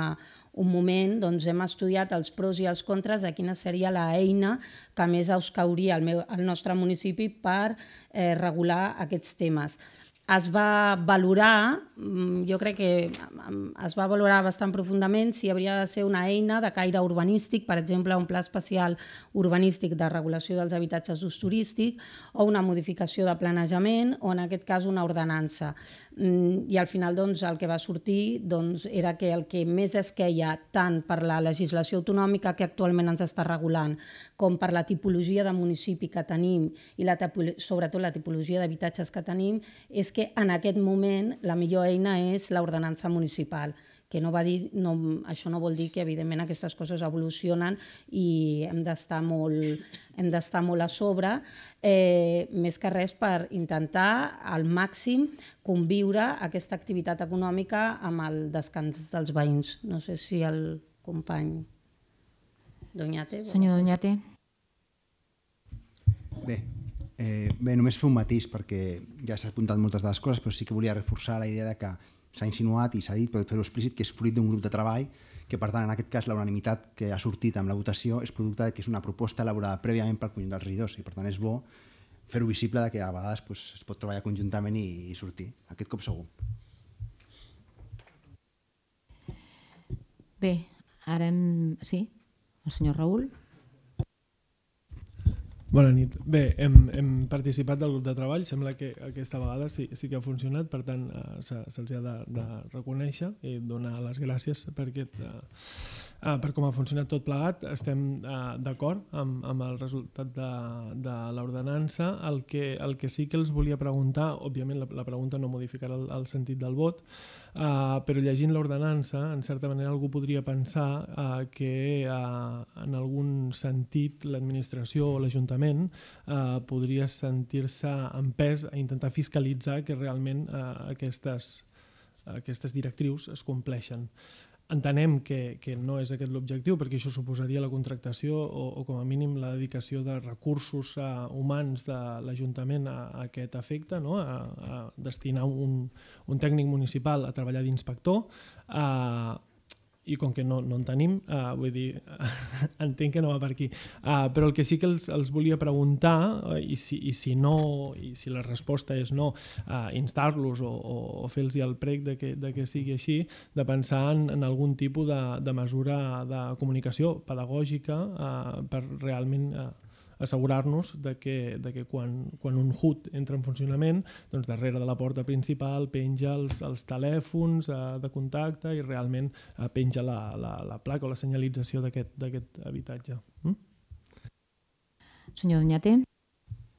un moment doncs, hem estudiat els pros i els contres de quina seria l'eina que més us cauria al, meu, al nostre municipi per eh, regular aquests temes. Es va valorar, mm, jo crec que mm, es va valorar bastant profundament si hauria de ser una eina de caire urbanístic, per exemple, un pla especial urbanístic de regulació dels habitatges d'ús turístic o una modificació de planejament o, en aquest cas, una ordenança. Mm, i al final doncs, el que va sortir doncs, era que el que més es queia tant per la legislació autonòmica que actualment ens està regulant com per la tipologia de municipi que tenim i la sobretot la tipologia d'habitatges que tenim és que en aquest moment la millor eina és l'ordenança municipal que no va dir, no, això no vol dir que evidentment aquestes coses evolucionen i hem d'estar molt, hem d'estar molt a sobre, eh, més que res per intentar al màxim conviure aquesta activitat econòmica amb el descans dels veïns. No sé si el company Doñate... Vols... Senyor Doñate. Bé, eh, bé, només fer un matís perquè ja s'ha apuntat moltes de les coses, però sí que volia reforçar la idea de que s'ha insinuat i s'ha dit, però fer-ho explícit, que és fruit d'un grup de treball que per tant en aquest cas la unanimitat que ha sortit amb la votació és producte de que és una proposta elaborada prèviament pel conjunt dels regidors i per tant és bo fer-ho visible de que a vegades pues, es pot treballar conjuntament i, i sortir, aquest cop segur. Bé, ara hem... sí, el senyor Raül. Bona nit. Bé, hem, hem participat del grup de treball, sembla que aquesta vegada sí, sí que ha funcionat, per tant eh, se'ls se, ha de, de reconèixer i donar les gràcies per, aquest, eh, eh, per com ha funcionat tot plegat. Estem eh, d'acord amb, amb el resultat de, de l'ordenança. El, que, el que sí que els volia preguntar, òbviament la, la pregunta no modificarà el, el sentit del vot, Uh, però llegint l'ordenança, en certa manera algú podria pensar uh, que uh, en algun sentit l'administració o l'Ajuntament uh, podria sentir-se empès a intentar fiscalitzar que realment uh, aquestes, uh, aquestes directrius es compleixen. Entenem que, que no és aquest l'objectiu perquè això suposaria la contractació o, o com a mínim la dedicació de recursos uh, humans de l'Ajuntament a, a aquest efecte, no? a, a destinar un, un tècnic municipal a treballar d'inspector, uh, i com que no, no en tenim, uh, vull dir, entenc que no va per aquí. Uh, però el que sí que els, els volia preguntar, uh, i, si, i si no, i si la resposta és no, uh, instar-los o, o, o fer-los el prec de que, de que sigui així, de pensar en, en algun tipus de, de mesura de comunicació pedagògica uh, per realment uh, assegurar-nos de que, de que quan, quan un HUD entra en funcionament, doncs darrere de la porta principal penja els, els telèfons eh, de contacte i realment eh, penja la, la, la placa o la senyalització d'aquest habitatge. Mm? Senyor Doñate.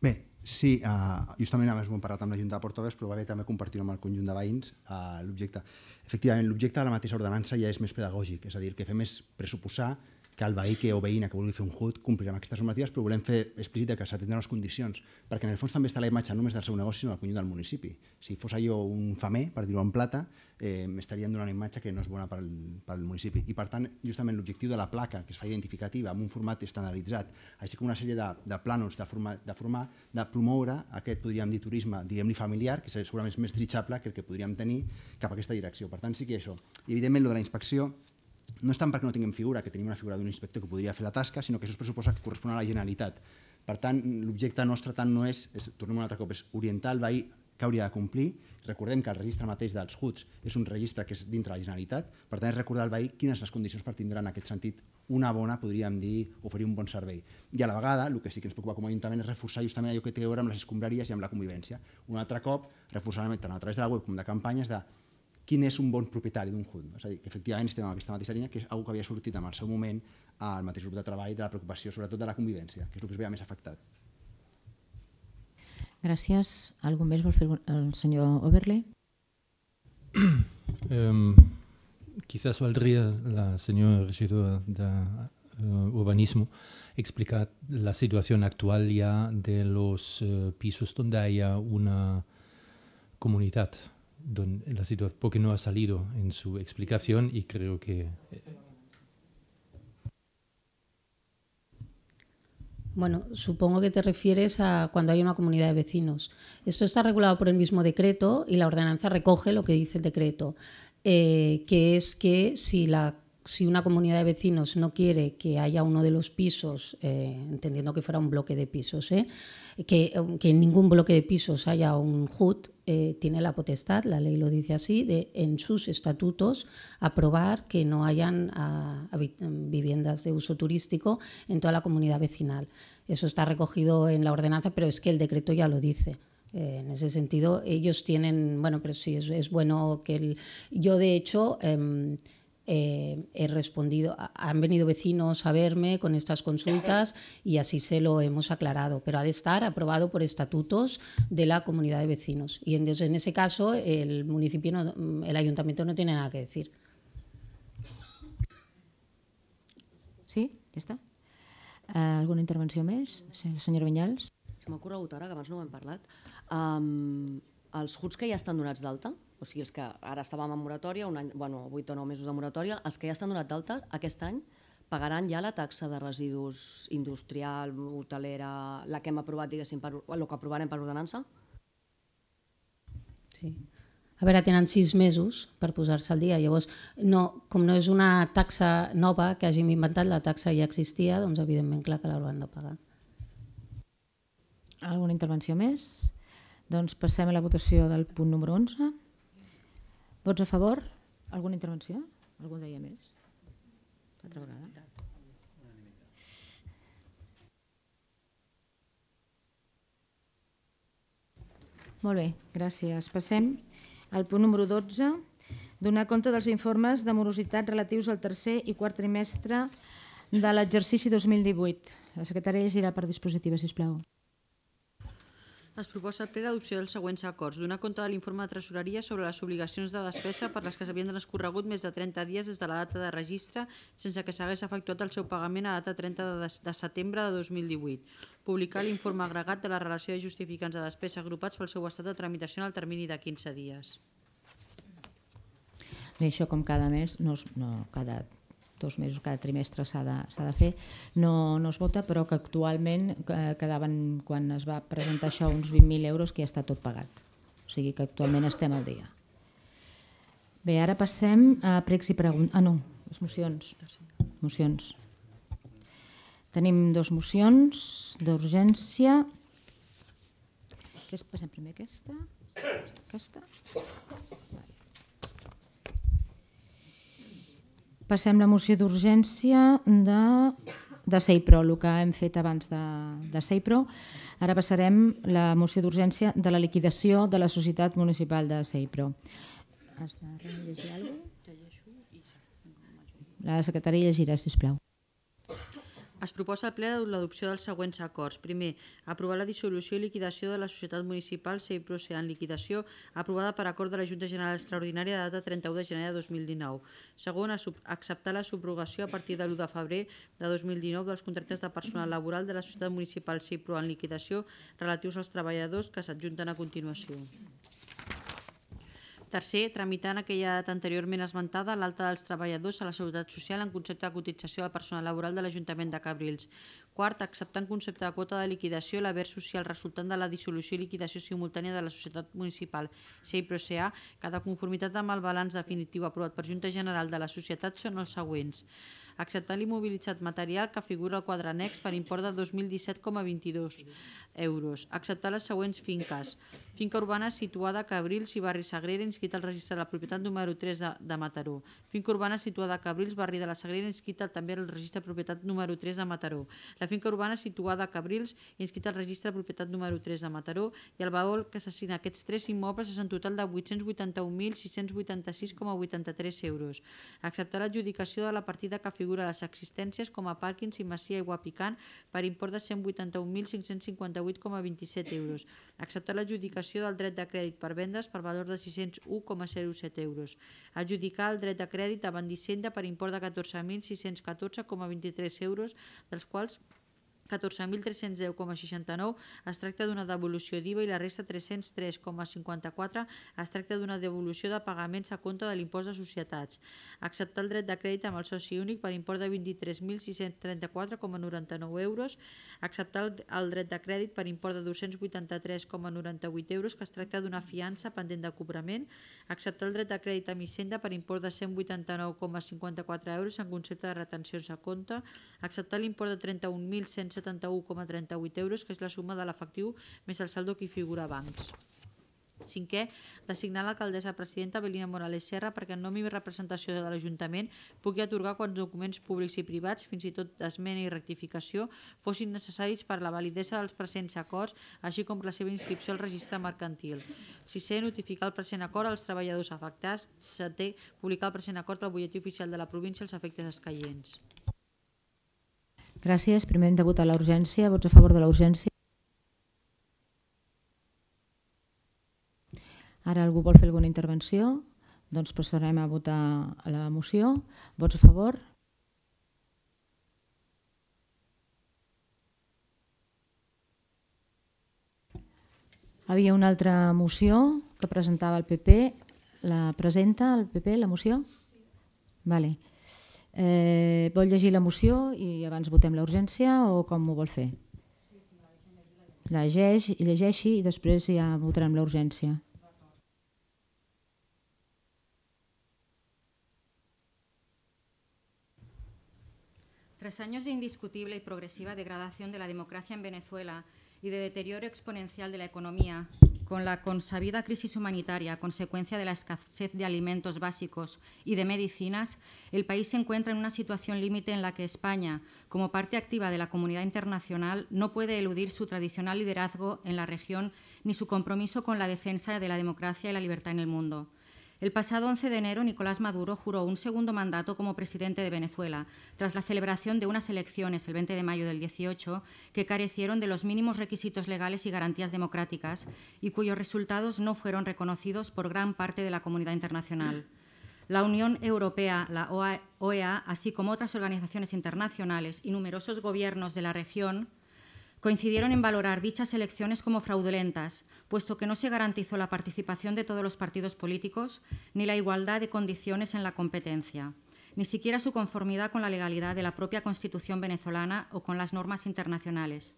Bé, sí, uh, justament abans m'ho parlat amb la Junta de Portaveus, però va bé també compartir amb el conjunt de veïns uh, l'objecte. Efectivament, l'objecte de la mateixa ordenança ja és més pedagògic, és a dir, el que fem és pressuposar que el veí que, o veïna que vulgui fer un HUD complirà amb aquestes normatives, però volem fer explícita que s'atendran les condicions, perquè en el fons també està la imatge no només del seu negoci, sinó del conjunt del municipi. Si fos allò un famer, per dir-ho en plata, eh, estarien donant una imatge que no és bona per al, per al municipi. I per tant, justament l'objectiu de la placa, que es fa identificativa amb un format estandarditzat, així com una sèrie de, de plànols de, forma, de formar, de promoure aquest, podríem dir, turisme, diguem-li familiar, que segurament és més tritxable que el que podríem tenir cap a aquesta direcció. Per tant, sí que això. I evidentment, el de la inspecció, no és tant perquè no tinguem figura, que tenim una figura d'un inspector que podria fer la tasca, sinó que això es pressuposa que correspon a la Generalitat. Per tant, l'objecte nostre tant no és, és, tornem un altre cop, és orientar el veí que hauria de complir. Recordem que el registre mateix dels HUDs és un registre que és dintre la Generalitat, per tant, és recordar al veí quines les condicions per tindre en aquest sentit una bona, podríem dir, oferir un bon servei. I a la vegada, el que sí que ens preocupa com a Ajuntament és reforçar justament allò que té a veure amb les escombraries i amb la convivència. Un altre cop, reforçar tant a través de la web com de campanyes de quin és un bon propietari d'un HUD. No? És a dir, que efectivament estem en aquesta mateixa línia, que és una que havia sortit en el seu moment al mateix grup de treball de la preocupació, sobretot de la convivència, que és el que es veia més afectat. Gràcies. Algú més vol fer el senyor Oberle? eh, quizás valdria la senyora regidora de uh, explicar la situació actual ja de los uh, pisos hi ha una comunitat, don, la situación, porque no ha salido en su explicación y creo que... Eh, bueno, supongo que te refieres a cuando hay una comunidad de vecinos. Esto está regulado por el mismo decreto y la ordenanza recoge lo que dice el decreto, eh, que es que si, la, si una comunidad de vecinos no quiere que haya uno de los pisos, eh, entendiendo que fuera un bloque de pisos, que, que en ningún bloque de pisos haya un HUD, eh, tiene la potestad, la ley lo dice así, de en sus estatutos aprobar que no hayan ah, mm, viviendas de uso turístico en toda la comunidad vecinal. Eso está recogido en la ordenanza, pero es que el decreto ya lo dice. Eh, en ese sentido, ellos tienen, bueno, pero sí, es, bueno que el, yo de hecho... Em, eh, he respondido, han venido vecinos a verme con estas consultas y así se lo hemos aclarado, pero ha de estar aprobado por estatutos de la comunidad de vecinos. Y entonces en ese caso el municipio, no, el ayuntamiento no tiene nada que decir. Sí, ja està. Uh, alguna intervenció més? Senyora Vinyals? Se m'ha corregut ara, que abans no ho hem parlat. Um, els HUDs que ja estan donats d'alta, o sigui, els que ara estàvem en moratòria, un any, bueno, 8 o 9 mesos de moratòria, els que ja estan donat d'alta aquest any pagaran ja la taxa de residus industrial, hotelera, la que hem aprovat, diguéssim, per, el que aprovarem per ordenança? Sí. A veure, tenen sis mesos per posar-se al dia. Llavors, no, com no és una taxa nova que hàgim inventat, la taxa ja existia, doncs evidentment clar que l'hauran de pagar. Alguna intervenció més? Doncs passem a la votació del punt número 11. Vots a favor? Alguna intervenció? Algú deia més? Altra vegada. Molt bé, gràcies. Passem al punt número 12. Donar compte dels informes de morositat relatius al tercer i quart trimestre de l'exercici 2018. La secretària llegirà per dispositiva, sisplau es proposa per l'adopció dels següents acords. Donar compte de l'informe de tresoreria sobre les obligacions de despesa per les que s'havien transcorregut més de 30 dies des de la data de registre sense que s'hagués efectuat el seu pagament a data 30 de, de setembre de 2018. Publicar l'informe agregat de la relació de justificants de despesa agrupats pel seu estat de tramitació en el termini de 15 dies. Bé, això com cada mes, no, no, cada dos mesos cada trimestre s'ha de, de fer, no, no es vota, però que actualment eh, quedaven, quan es va presentar això, uns 20.000 euros que ja està tot pagat. O sigui que actualment estem al dia. Bé, ara passem a pregs i preguntes. Ah, no, les mocions. Mocions. Tenim dos mocions d'urgència. Passem primer aquesta. Aquesta. Vale. Passem la moció d'urgència de, de Seipro, el que hem fet abans de, de Seipro. Ara passarem la moció d'urgència de la liquidació de la Societat Municipal de Seipro. La secretària llegirà, sisplau. Es proposa al ple l'adopció dels següents acords. Primer, aprovar la dissolució i liquidació de la societat municipal seipro en liquidació, aprovada per acord de la Junta General Extraordinària de data 31 de gener de 2019. Segon, acceptar la subrogació a partir de l'1 de febrer de 2019 dels contractes de personal laboral de la societat municipal Cipro en liquidació relatius als treballadors que s'adjunten a continuació. Tercer, tramitar en aquella data anteriorment esmentada l'alta dels treballadors a la Seguretat Social en concepte de cotització del personal laboral de l'Ajuntament de Cabrils. Quart, acceptar en concepte de quota de liquidació l'haver social resultant de la dissolució i liquidació simultània de la societat municipal CIPROCA, que de conformitat amb el balanç definitiu aprovat per Junta General de la Societat són els següents acceptant l'immobilitzat material que figura al quadre annex per import de 2.017,22 euros, acceptar les següents finques. Finca urbana situada a Cabrils i Barri Sagrera, inscrita al registre de la propietat número 3 de, de Mataró. Finca urbana situada a Cabrils, Barri de la Sagrera, inscrita també al registre de propietat número 3 de Mataró. La finca urbana situada a Cabrils, inscrita al registre de propietat número 3 de Mataró i el baol que assassina aquests tres immobles és en total de 881.686,83 euros. Acceptar l'adjudicació de la partida que figura configura les existències com a pàrquings i masia i guapicant per import de 181.558,27 euros, excepte l'adjudicació del dret de crèdit per vendes per valor de 601,07 euros, adjudicar el dret de crèdit a bandicenda per import de 14.614,23 euros, dels quals 14.310,69 es tracta d'una devolució d'IVA i la resta 303,54 es tracta d'una devolució de pagaments a compte de l'impost de societats. Acceptar el dret de crèdit amb el soci únic per import de 23.634,99 euros. Acceptar el dret de crèdit per import de 283,98 euros que es tracta d'una fiança pendent de cobrament. Acceptar el dret de crèdit amb Hisenda per import de 189,54 euros en concepte de retencions a compte. Acceptar l'import de 31.100 71,38 euros, que és la suma de l'efectiu més el saldo que hi figura a bancs. Cinquè, designar l'alcaldessa presidenta Belina Morales Serra perquè en nom i representació de l'Ajuntament pugui atorgar quants documents públics i privats, fins i tot d'esmena i rectificació, fossin necessaris per la validesa dels presents acords, així com la seva inscripció al registre mercantil. Sisè, notificar el present acord als treballadors afectats. Setè, publicar el present acord al butlletí oficial de la província als efectes escaients. Gràcies. Primer hem de votar l'urgència. Vots a favor de la urgència? Ara algú vol fer alguna intervenció? Doncs passarem a votar a la moció. Vots a favor? Havia una altra moció que presentava el PP. La presenta el PP, la moció? Vale. Eh, vol llegir la moció i abans votem la urgència o com ho vol fer? La llegeix, llegeixi i després ja votarem la urgència. Tras años de indiscutible y progresiva degradación de la democracia en Venezuela y de deterioro exponencial de la economía, con la consabida crisis humanitaria a consecuencia de la escasez de alimentos básicos y de medicinas, el país se encuentra en una situación límite en la que España, como parte activa de la comunidad internacional, no puede eludir su tradicional liderazgo en la región ni su compromiso con la defensa de la democracia y la libertad en el mundo. El pasado 11 de enero, Nicolás Maduro juró un segundo mandato como presidente de Venezuela, tras la celebración de unas elecciones el 20 de mayo del 18 que carecieron de los mínimos requisitos legales y garantías democráticas y cuyos resultados no fueron reconocidos por gran parte de la comunidad internacional. La Unión Europea, la OEA, e así como otras organizaciones internacionales y numerosos gobiernos de la región coincidieron en valorar dichas elecciones como fraudulentas, puesto que no se garantizó la participación de todos los partidos políticos ni la igualdad de condiciones en la competencia, ni siquiera su conformidad con la legalidad de la propia Constitución venezolana o con las normas internacionales.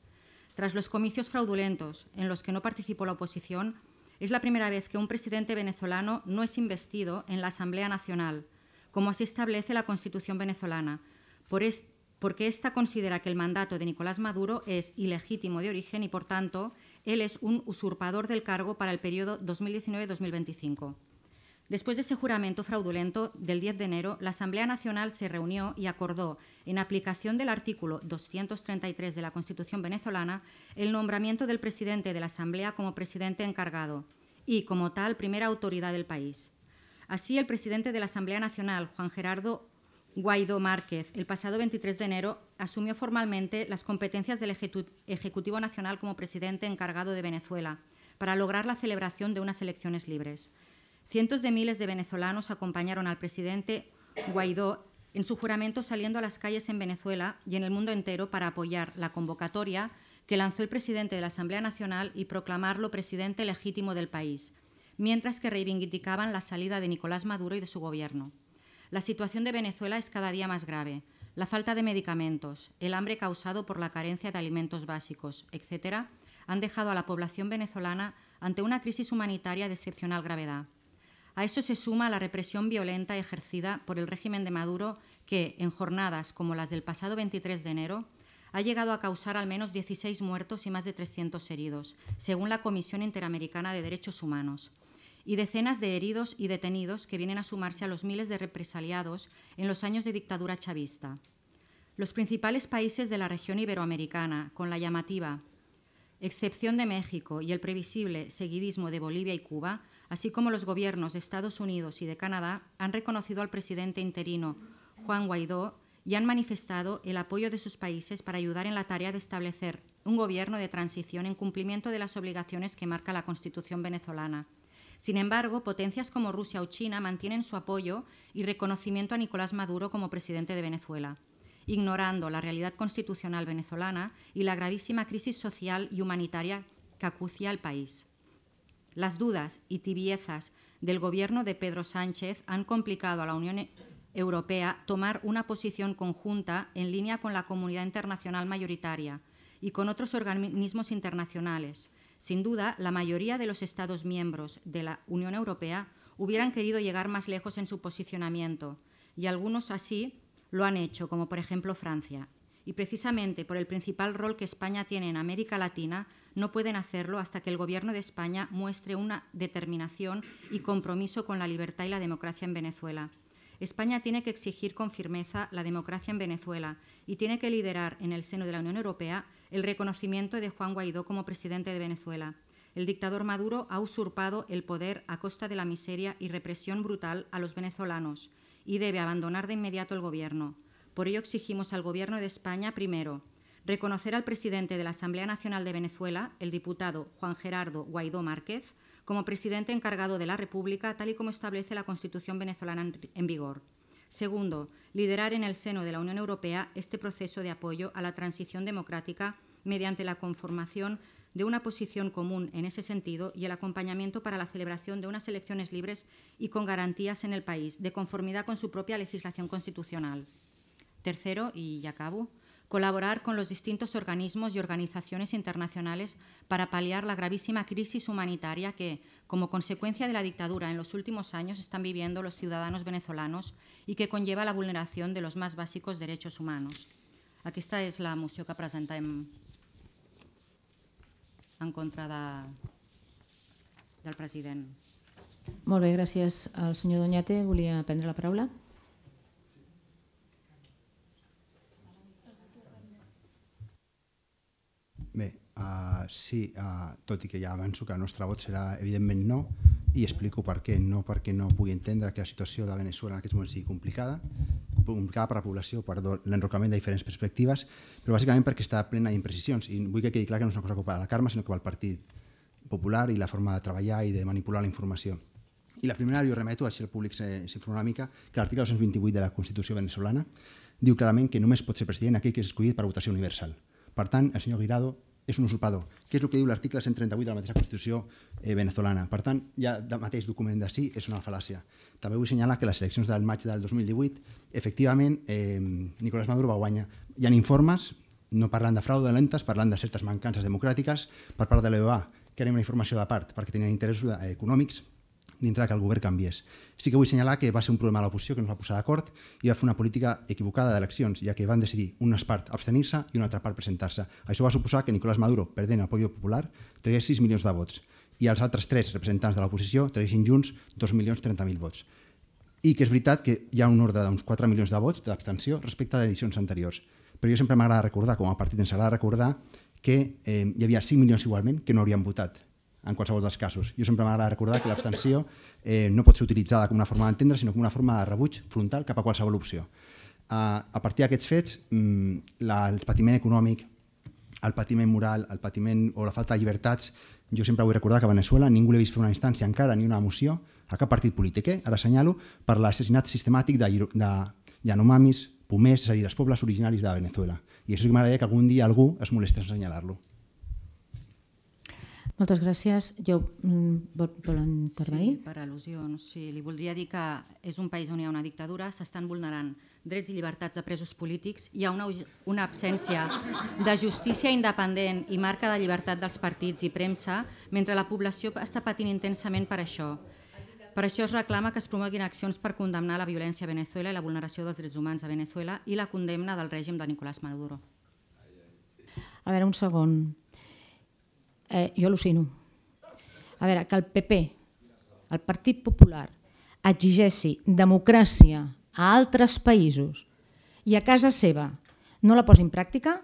Tras los comicios fraudulentos en los que no participó la oposición, es la primera vez que un presidente venezolano no es investido en la Asamblea Nacional, como así establece la Constitución venezolana. Por, este porque ésta considera que el mandato de Nicolás Maduro es ilegítimo de origen y, por tanto, él es un usurpador del cargo para el periodo 2019-2025. Después de ese juramento fraudulento del 10 de enero, la Asamblea Nacional se reunió y acordó, en aplicación del artículo 233 de la Constitución venezolana, el nombramiento del presidente de la Asamblea como presidente encargado y, como tal, primera autoridad del país. Así, el presidente de la Asamblea Nacional, Juan Gerardo Guaidó Márquez, el pasado 23 de enero, asumió formalmente las competencias del Ejecutivo Nacional como presidente encargado de Venezuela para lograr la celebración de unas elecciones libres. Cientos de miles de venezolanos acompañaron al presidente Guaidó en su juramento saliendo a las calles en Venezuela y en el mundo entero para apoyar la convocatoria que lanzó el presidente de la Asamblea Nacional y proclamarlo presidente legítimo del país, mientras que reivindicaban la salida de Nicolás Maduro y de su gobierno. La situación de Venezuela es cada día más grave. La falta de medicamentos, el hambre causado por la carencia de alimentos básicos, etcétera, han dejado a la población venezolana ante una crisis humanitaria de excepcional gravedad. A eso se suma la represión violenta ejercida por el régimen de Maduro que, en jornadas como las del pasado 23 de enero, ha llegado a causar al menos 16 muertos y más de 300 heridos, según la Comisión Interamericana de Derechos Humanos y decenas de heridos y detenidos que vienen a sumarse a los miles de represaliados en los años de dictadura chavista. Los principales países de la región iberoamericana, con la llamativa excepción de México y el previsible seguidismo de Bolivia y Cuba, así como los gobiernos de Estados Unidos y de Canadá, han reconocido al presidente interino Juan Guaidó y han manifestado el apoyo de sus países para ayudar en la tarea de establecer un gobierno de transición en cumplimiento de las obligaciones que marca la Constitución venezolana. Sin embargo, potencias como Rusia o China mantienen su apoyo y reconocimiento a Nicolás Maduro como presidente de Venezuela, ignorando la realidad constitucional venezolana y la gravísima crisis social y humanitaria que acucia al país. Las dudas y tibiezas del gobierno de Pedro Sánchez han complicado a la Unión Europea tomar una posición conjunta en línea con la comunidad internacional mayoritaria y con otros organismos internacionales, sin duda, la mayoría de los Estados miembros de la Unión Europea hubieran querido llegar más lejos en su posicionamiento, y algunos así lo han hecho, como por ejemplo Francia. Y precisamente por el principal rol que España tiene en América Latina, no pueden hacerlo hasta que el Gobierno de España muestre una determinación y compromiso con la libertad y la democracia en Venezuela. España tiene que exigir con firmeza la democracia en Venezuela y tiene que liderar en el seno de la Unión Europea el reconocimiento de Juan Guaidó como presidente de Venezuela. El dictador Maduro ha usurpado el poder a costa de la miseria y represión brutal a los venezolanos y debe abandonar de inmediato el gobierno. Por ello exigimos al gobierno de España, primero, reconocer al presidente de la Asamblea Nacional de Venezuela, el diputado Juan Gerardo Guaidó Márquez, como presidente encargado de la República, tal y como establece la Constitución venezolana en vigor. Segundo, liderar en el seno de la Unión Europea este proceso de apoyo a la transición democrática mediante la conformación de una posición común en ese sentido y el acompañamiento para la celebración de unas elecciones libres y con garantías en el país, de conformidad con su propia legislación constitucional. Tercero, y ya acabo, colaborar con los distintos organismos y organizaciones internacionales para paliar la gravísima crisis humanitaria que, como consecuencia de la dictadura en los últimos años, están viviendo los ciudadanos venezolanos y que conlleva la vulneración de los más básicos derechos humanos. está es la museo que presenta en contra del presidente. al señor Doñate. la palabra? Bé, uh, sí, uh, tot i que ja avanço que el nostre vot serà evidentment no, i explico per què. No perquè no pugui entendre que la situació de Venezuela en aquest moment sigui complicada, complicada per la població, per l'enrocament de diferents perspectives, però bàsicament perquè està plena d'imprecisions. I vull que quedi clar que no és una cosa que va la Carme, sinó que va el Partit Popular i la forma de treballar i de manipular la informació. I la primera, jo remeto, així el públic s'informa una mica, que l'article 228 de la Constitució venezolana diu clarament que només pot ser president aquell que és escollit per votació universal. Per tant, el senyor Guirado és un usurpador, que és el que diu l'article 138 de la mateixa Constitució eh, venezolana. Per tant, ja el mateix document de sí és una fal·làcia. També vull assenyalar que les eleccions del maig del 2018, efectivament, eh, Nicolás Maduro va guanyar. Hi ha informes, no parlant de lentes, parlant de certes mancances democràtiques per part de l'EOA, que era una informació de part, perquè tenien interessos eh, econòmics dintre que el govern canviés. Sí que vull assenyalar que va ser un problema a l'oposició que no es va posar d'acord i va fer una política equivocada d'eleccions, ja que van decidir una part abstenir-se i una altra part presentar-se. Això va suposar que Nicolás Maduro, perdent el apoyo popular, tragués 6 milions de vots i els altres tres representants de l'oposició traguessin junts 2 milions 30.000 vots. I que és veritat que hi ha un ordre d'uns 4 milions de vots d'abstenció respecte a edicions anteriors. Però jo sempre m'agrada recordar, com a partit ens agrada recordar, que eh, hi havia 5 milions igualment que no haurien votat en qualsevol dels casos. Jo sempre m'agrada recordar que l'abstenció eh, no pot ser utilitzada com una forma d'entendre, sinó com una forma de rebuig frontal cap a qualsevol opció. Eh, a partir d'aquests fets, mm, la, el patiment econòmic, el patiment moral, el patiment o la falta de llibertats, jo sempre vull recordar que a Venezuela ningú l'he vist fer una instància encara ni una moció a cap partit polític, eh? ara assenyalo, per l'assassinat sistemàtic de, de Yanomamis, Pumés, és a dir, els pobles originaris de Venezuela. I això sí que m'agradaria que algun dia algú es molesti a assenyalar-lo. Moltes gràcies. Jo mm, vol, volen intervenir? Sí, per al·lusions. Sí, li voldria dir que és un país on hi ha una dictadura, s'estan vulnerant drets i llibertats de presos polítics, hi ha una, una absència de justícia independent i marca de llibertat dels partits i premsa, mentre la població està patint intensament per això. Per això es reclama que es promoguin accions per condemnar la violència a Venezuela i la vulneració dels drets humans a Venezuela i la condemna del règim de Nicolás Maduro. A veure, un segon eh, jo al·lucino. A veure, que el PP, el Partit Popular, exigessi democràcia a altres països i a casa seva no la posi en pràctica,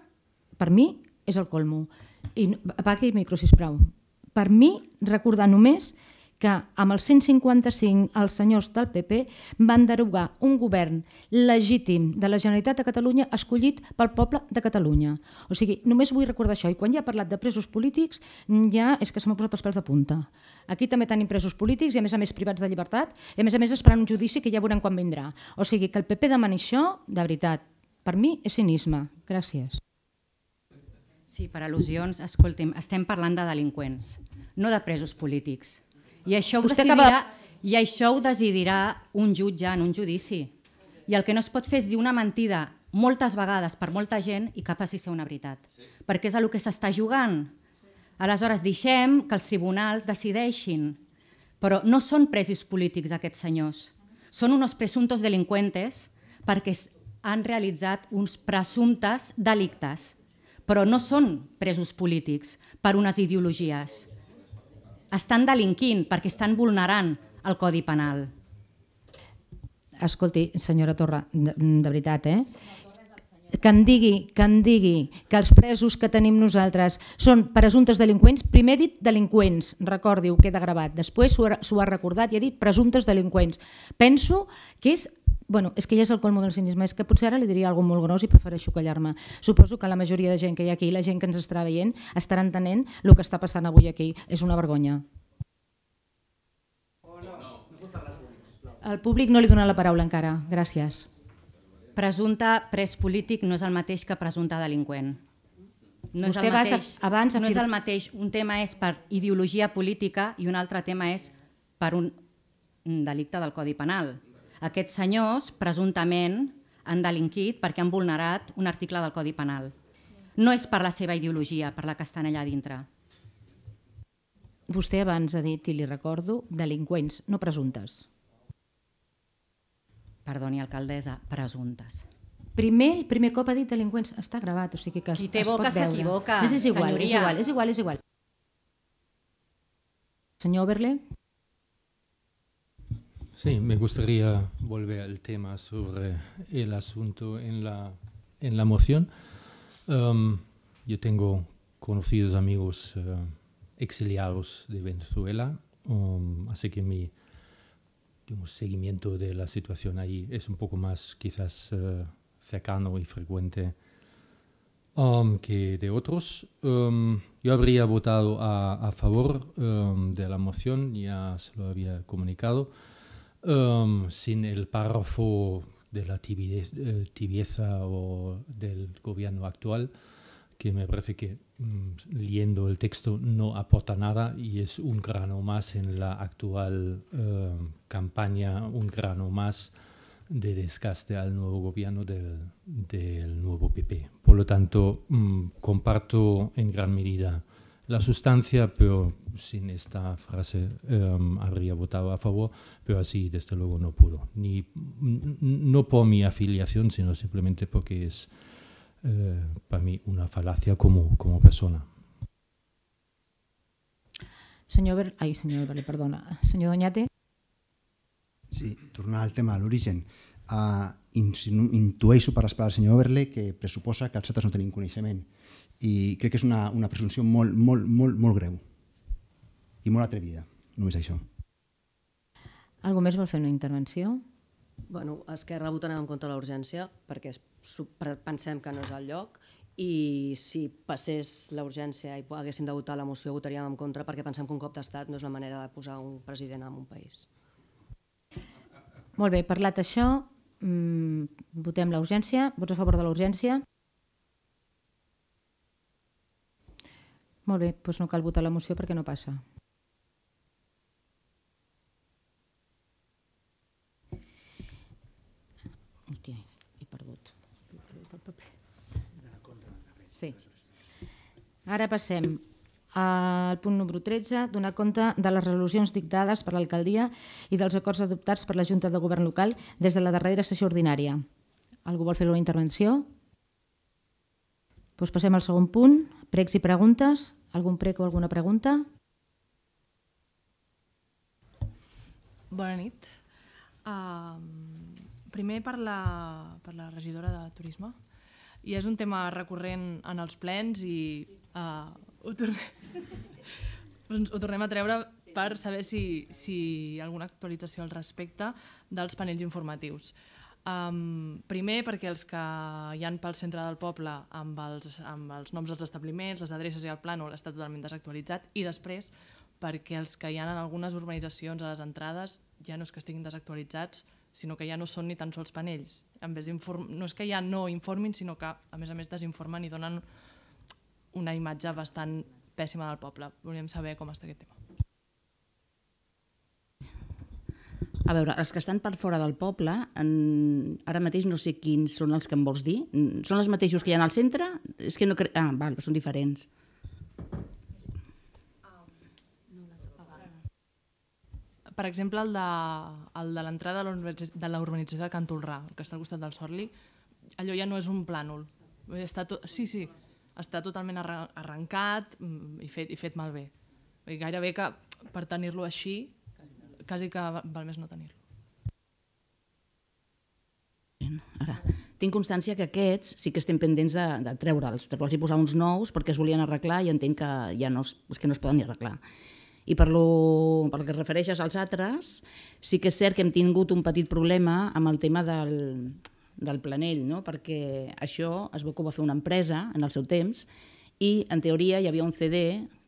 per mi és el colmo. I apagui el micro, sisplau. Per mi, recordar només que amb el 155 els senyors del PP van derogar un govern legítim de la Generalitat de Catalunya escollit pel poble de Catalunya. O sigui, només vull recordar això. I quan ja he parlat de presos polítics, ja és que se m'ha posat els pèls de punta. Aquí també tenim presos polítics i a més a més privats de llibertat i a més a més esperant un judici que ja veurem quan vindrà. O sigui, que el PP demani això, de veritat, per mi és cinisme. Gràcies. Sí, per al·lusions, escolti'm, estem parlant de delinqüents, no de presos polítics. I això ho, Vostè decidirà, acaba... i això ho decidirà un jutge en un judici. I el que no es pot fer és dir una mentida moltes vegades per molta gent i que passi a ser una veritat. Sí. Perquè és el que s'està jugant. Aleshores, deixem que els tribunals decideixin. Però no són presos polítics aquests senyors. Són uns presumptos delinqüentes perquè han realitzat uns presumptes delictes, però no són presos polítics per unes ideologies estan delinquint perquè estan vulnerant el Codi Penal. Escolti, senyora Torra, de, de veritat, eh? que em digui que em digui que els presos que tenim nosaltres són presumptes delinqüents, primer dit delinqüents, recordi, ho queda gravat, després s'ho ha, ha recordat i ha dit presumptes delinqüents. Penso que és Bueno, és que ja és el colmo del cinisme, és que potser ara li diria alguna molt gros i prefereixo callar-me. Suposo que la majoria de gent que hi ha aquí, la gent que ens està veient, estarà entenent el que està passant avui aquí. És una vergonya. El públic no li dona la paraula encara. Gràcies. Presumpte pres polític no és el mateix que presumpte delinqüent. No Vostè és el mateix, a, abans no és el mateix. Un tema és per ideologia política i un altre tema és per un, un delicte del Codi Penal. Aquests senyors, presumptament, han delinquit perquè han vulnerat un article del Codi Penal. No és per la seva ideologia, per la que estan allà dintre. Vostè abans ha dit, i li recordo, delinqüents, no presumptes. perdón, y alcaldesa, Primer, el primer copa de dit está està gravat, o que es, Qui té es boca igual, es igual, es igual, és igual. Oberle. Sí, me gustaría volver al tema sobre el asunto en la, en la moción. Um, yo tengo conocidos amigos eh, exiliados de Venezuela, um, así que mi un seguimiento de la situación ahí es un poco más quizás eh, cercano y frecuente um, que de otros. Um, yo habría votado a, favor um, de la moción, ya se lo había comunicado, sin el párrafo de la tibieza, eh, tibieza o del gobierno actual, que me parece que Mm, leyendo el texto no aporta nada y es un grano más en la actual eh, campaña, un grano más de desgaste al nuevo gobierno del, nuevo PP. Por lo tanto, mm, comparto en gran medida la sustancia, pero sin esta frase eh, habría votado a favor, pero así desde luego no pudo. Ni, no por mi afiliación, sino simplemente porque es eh, para mí una falacia como, como persona. Senyor, Ber... Ai, senyor, Berli, perdona. Senyor Doñate. Sí, tornar al tema de l'origen. Uh, intueixo per esperar el senyor Oberle que pressuposa que els altres no tenim coneixement i crec que és una, una presumpció molt, molt, molt, molt greu i molt atrevida, només això. Algú més vol fer una intervenció? Bueno, Esquerra votarem en contra de la urgència perquè pensem que no és el lloc i si passés la urgència i haguéssim de votar la moció votaríem en contra perquè pensem que un cop d'estat no és la manera de posar un president en un país. Molt bé, parlat això, mm, votem la urgència. Vots a favor de la urgència? Molt bé, doncs no cal votar la moció perquè no passa. Hòstia, he perdut. He perdut el paper. Sí. Ara passem al punt número 13, donar compte de les resolucions dictades per l'alcaldia i dels acords adoptats per la Junta de Govern local des de la darrera sessió ordinària. Algú vol fer una intervenció? Doncs passem al segon punt, pregs i preguntes. Algun prec o alguna pregunta? Bona nit. nit primer per la, per la regidora de Turisme. I és un tema recurrent en els plens i uh, ho, tornem, doncs ho tornem a treure per saber si, si hi ha alguna actualització al respecte dels panells informatius. Um, primer, perquè els que hi han pel centre del poble amb els, amb els noms dels establiments, les adreces i el plànol està totalment desactualitzat i després perquè els que hi ha en algunes urbanitzacions a les entrades ja no és que estiguin desactualitzats, sinó que ja no són ni tan sols panells. En vez no és que ja no informin, sinó que, a més a més, desinformen i donen una imatge bastant pèssima del poble. Volíem saber com està aquest tema. A veure, els que estan per fora del poble, en... ara mateix no sé quins són els que em vols dir. Són els mateixos que hi ha al centre? És que no cre... Ah, val, són diferents. per exemple, el de, el de l'entrada de la urbanització de Cantolrà, que està al costat del Sorli, allò ja no és un plànol. Està to... Sí, sí, està totalment arrencat mm, i fet, i fet malbé. I gairebé que per tenir-lo així, quasi que val més no tenir-lo. Ara, tinc constància que aquests sí que estem pendents de, de treure'ls, de posar uns nous perquè es volien arreglar i entenc que ja no es, que no es poden ni arreglar. I per, lo, pel que refereixes als altres, sí que és cert que hem tingut un petit problema amb el tema del, del planell, no? perquè això es veu que ho va fer una empresa en el seu temps i, en teoria, hi havia un CD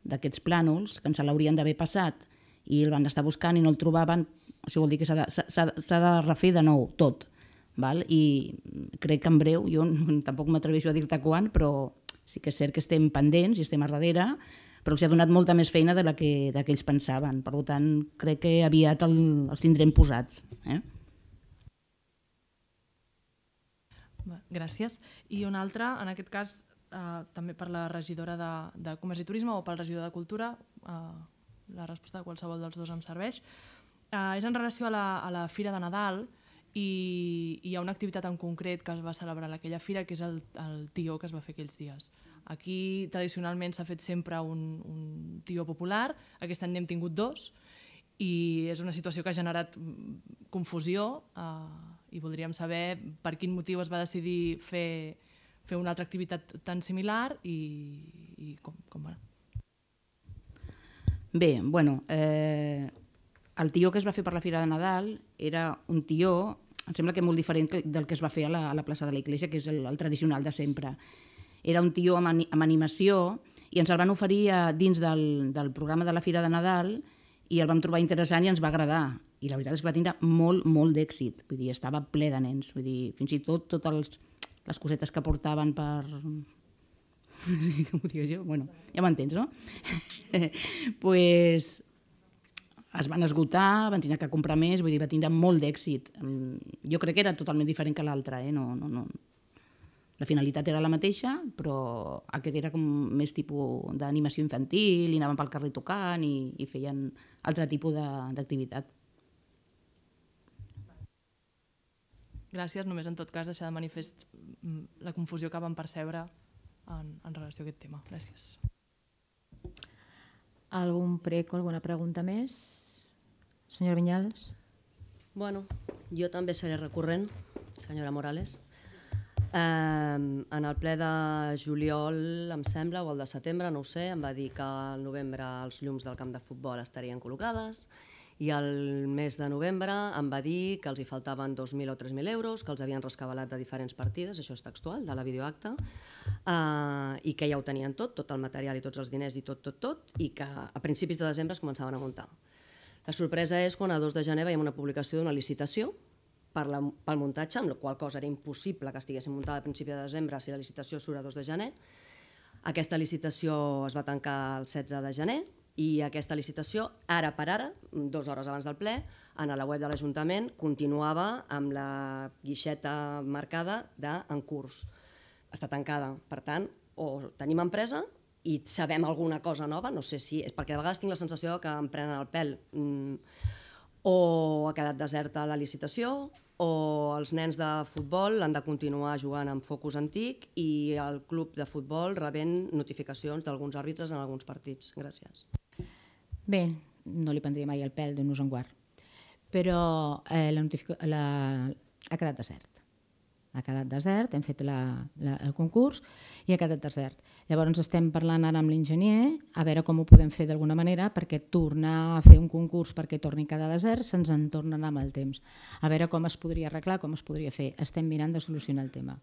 d'aquests plànols que ens l'haurien d'haver passat i el van estar buscant i no el trobaven, o sigui, vol dir que s'ha de, de refer de nou tot. Val? I crec que en breu, jo tampoc m'atreveixo a dir-te quan, però sí que és cert que estem pendents i estem a darrere però els ha donat molta més feina de la que, de que ells pensaven. Per tant, crec que aviat el, els tindrem posats. Eh? Gràcies. I una altra, en aquest cas, eh, també per la regidora de, de Comerç i Turisme o pel regidor de Cultura, eh, la resposta de qualsevol dels dos em serveix, eh, és en relació a la, a la Fira de Nadal i, i hi ha una activitat en concret que es va celebrar en aquella fira, que és el, el tió que es va fer aquells dies. Aquí tradicionalment s'ha fet sempre un, un tio popular, aquest any n'hem tingut dos, i és una situació que ha generat mm, confusió eh, i voldríem saber per quin motiu es va decidir fer, fer una altra activitat tan similar i, i com, com va. Bé, bueno, eh, el tió que es va fer per la Fira de Nadal era un tió, em sembla que molt diferent del que es va fer a la, a la plaça de la Iglesia, que és el, el tradicional de sempre era un tio amb, amb animació i ens el van oferir a, eh, dins del, del programa de la Fira de Nadal i el vam trobar interessant i ens va agradar. I la veritat és que va tindre molt, molt d'èxit. Vull dir, estava ple de nens. Vull dir, fins i tot totes els, les cosetes que portaven per... com ho digues jo? Bueno, ja m'entens, no? pues, es van esgotar, van tindre que comprar més, vull dir, va tindre molt d'èxit. Mm, jo crec que era totalment diferent que l'altre, eh? No, no, no, la finalitat era la mateixa, però aquest era com més tipus d'animació infantil, i anaven pel carrer tocant i, i feien altre tipus d'activitat. Gràcies, només en tot cas deixar de manifest mm, la confusió que vam percebre en, en relació a aquest tema. Gràcies. Algun prec o alguna pregunta més? Senyora Vinyals? Bueno, jo també seré recurrent, senyora Morales. Eh, en el ple de juliol, em sembla, o el de setembre, no ho sé, em va dir que al novembre els llums del camp de futbol estarien col·locades i el mes de novembre em va dir que els hi faltaven 2.000 o 3.000 euros, que els havien rescabalat de diferents partides, això és textual, de la videoacta, eh, i que ja ho tenien tot, tot el material i tots els diners i tot, tot, tot, i que a principis de desembre es començaven a muntar. La sorpresa és quan a 2 de gener veiem una publicació d'una licitació per la, pel muntatge, amb la qual cosa era impossible que estiguessin muntada a principi de desembre si la licitació surt a 2 de gener. Aquesta licitació es va tancar el 16 de gener i aquesta licitació, ara per ara, dues hores abans del ple, en la web de l'Ajuntament continuava amb la guixeta marcada de en curs. Està tancada, per tant, o tenim empresa i sabem alguna cosa nova, no sé si... és Perquè de vegades tinc la sensació que em prenen el pèl. Mm, o ha quedat deserta la licitació, o els nens de futbol han de continuar jugant amb focus antic i el club de futbol rebent notificacions d'alguns àrbitres en alguns partits. Gràcies. Bé, no li prendria mai el pèl d'un ús en però eh, la, la ha quedat desert ha quedat desert, hem fet la, la, el concurs i ha quedat desert. Llavors estem parlant ara amb l'enginyer a veure com ho podem fer d'alguna manera perquè tornar a fer un concurs perquè torni cada desert se'ns en torna a anar amb el temps. A veure com es podria arreglar, com es podria fer. Estem mirant de solucionar el tema.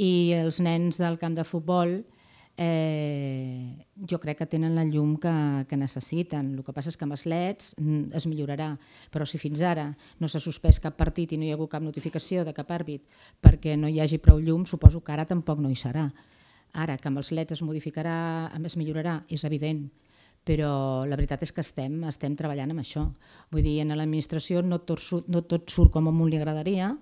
I els nens del camp de futbol eh, jo crec que tenen la llum que, que necessiten. El que passa és que amb els leds es millorarà, però si fins ara no s'ha suspès cap partit i no hi ha hagut cap notificació de cap àrbit perquè no hi hagi prou llum, suposo que ara tampoc no hi serà. Ara, que amb els leds es modificarà, es millorarà, és evident, però la veritat és que estem, estem treballant amb això. Vull dir, en l'administració no, tot, no tot surt com a un li agradaria,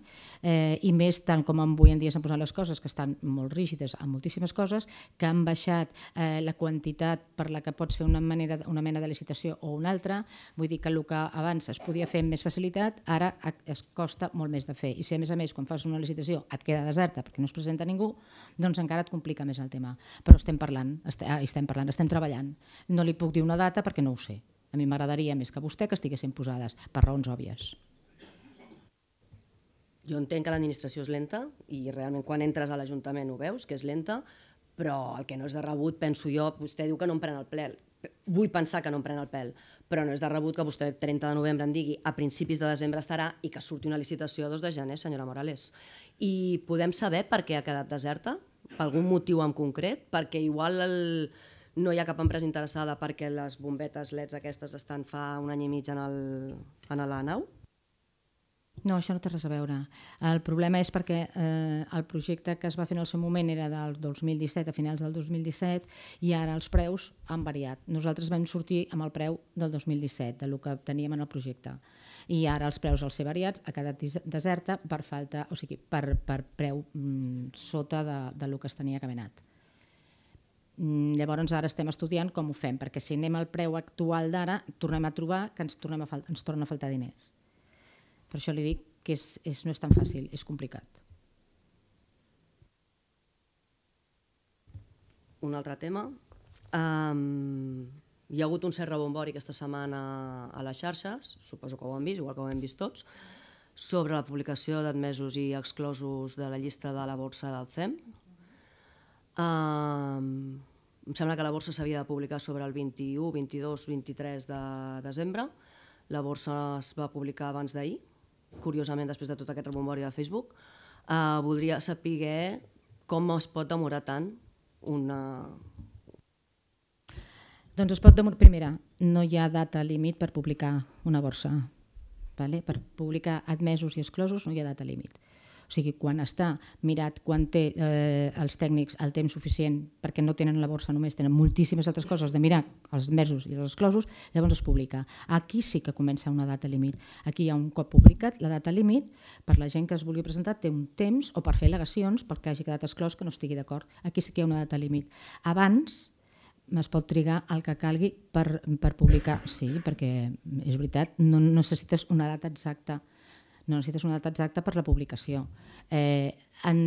eh, i més tant com avui en dia s'han posat les coses, que estan molt rígides a moltíssimes coses, que han baixat eh, la quantitat per la que pots fer una, manera, una mena de licitació o una altra, vull dir que el que abans es podia fer amb més facilitat, ara es costa molt més de fer. I si a més a més quan fas una licitació et queda deserta perquè no es presenta ningú, doncs encara et complica més el tema. Però estem parlant, ah, estem parlant, estem treballant. No li puc dir una data perquè no ho sé. A mi m'agradaria més que vostè que estiguessin posades, per raons òbvies. Jo entenc que l'administració és lenta i realment quan entres a l'Ajuntament ho veus, que és lenta, però el que no és de rebut, penso jo, vostè diu que no em pren el pèl. Vull pensar que no em pren el pèl, però no és de rebut que vostè 30 de novembre em digui a principis de desembre estarà i que surti una licitació a 2 de gener, senyora Morales. I podem saber per què ha quedat deserta? Per algun motiu en concret? Perquè igual el, no hi ha cap empresa interessada perquè les bombetes LEDs aquestes estan fa un any i mig en, el, en la nau? No, això no té res a veure. El problema és perquè eh, el projecte que es va fer en el seu moment era del 2017, a finals del 2017, i ara els preus han variat. Nosaltres vam sortir amb el preu del 2017, del que teníem en el projecte. I ara els preus, al ser variats, ha quedat deserta per, falta, o sigui, per, per preu mm, sota de, de lo que es tenia que haver anat. Mm, llavors ara estem estudiant com ho fem, perquè si anem al preu actual d'ara, tornem a trobar que ens, tornem a ens torna a faltar diners. Per això li dic que és, és, no és tan fàcil, és complicat. Un altre tema. Um, hi ha hagut un cert rebombori aquesta setmana a les xarxes, suposo que ho hem vist, igual que ho hem vist tots, sobre la publicació d'admesos i exclosos de la llista de la borsa del CEM. E um, em sembla que la borsa s'havia de publicar sobre el 21, 22, 23 de desembre. La borsa es va publicar abans d'ahir, curiosament, després de tot aquest rebombori de Facebook, eh, voldria saber com es pot demorar tant una... Doncs es pot demorar... Primera, no hi ha data límit per publicar una borsa. Vale? Per publicar admesos i exclosos no hi ha data límit. O sigui, quan està mirat, quan té eh, els tècnics el temps suficient, perquè no tenen la borsa només, tenen moltíssimes altres coses de mirar els mesos i els closos, llavors es publica. Aquí sí que comença una data límit. Aquí hi ha un cop publicat la data límit, per la gent que es vulgui presentar té un temps, o per fer al·legacions, perquè hagi quedat exclòs que no estigui d'acord. Aquí sí que hi ha una data límit. Abans, es pot trigar el que calgui per, per publicar. Sí, perquè és veritat, no necessites una data exacta no necessites una data exacta per la publicació. Eh, han,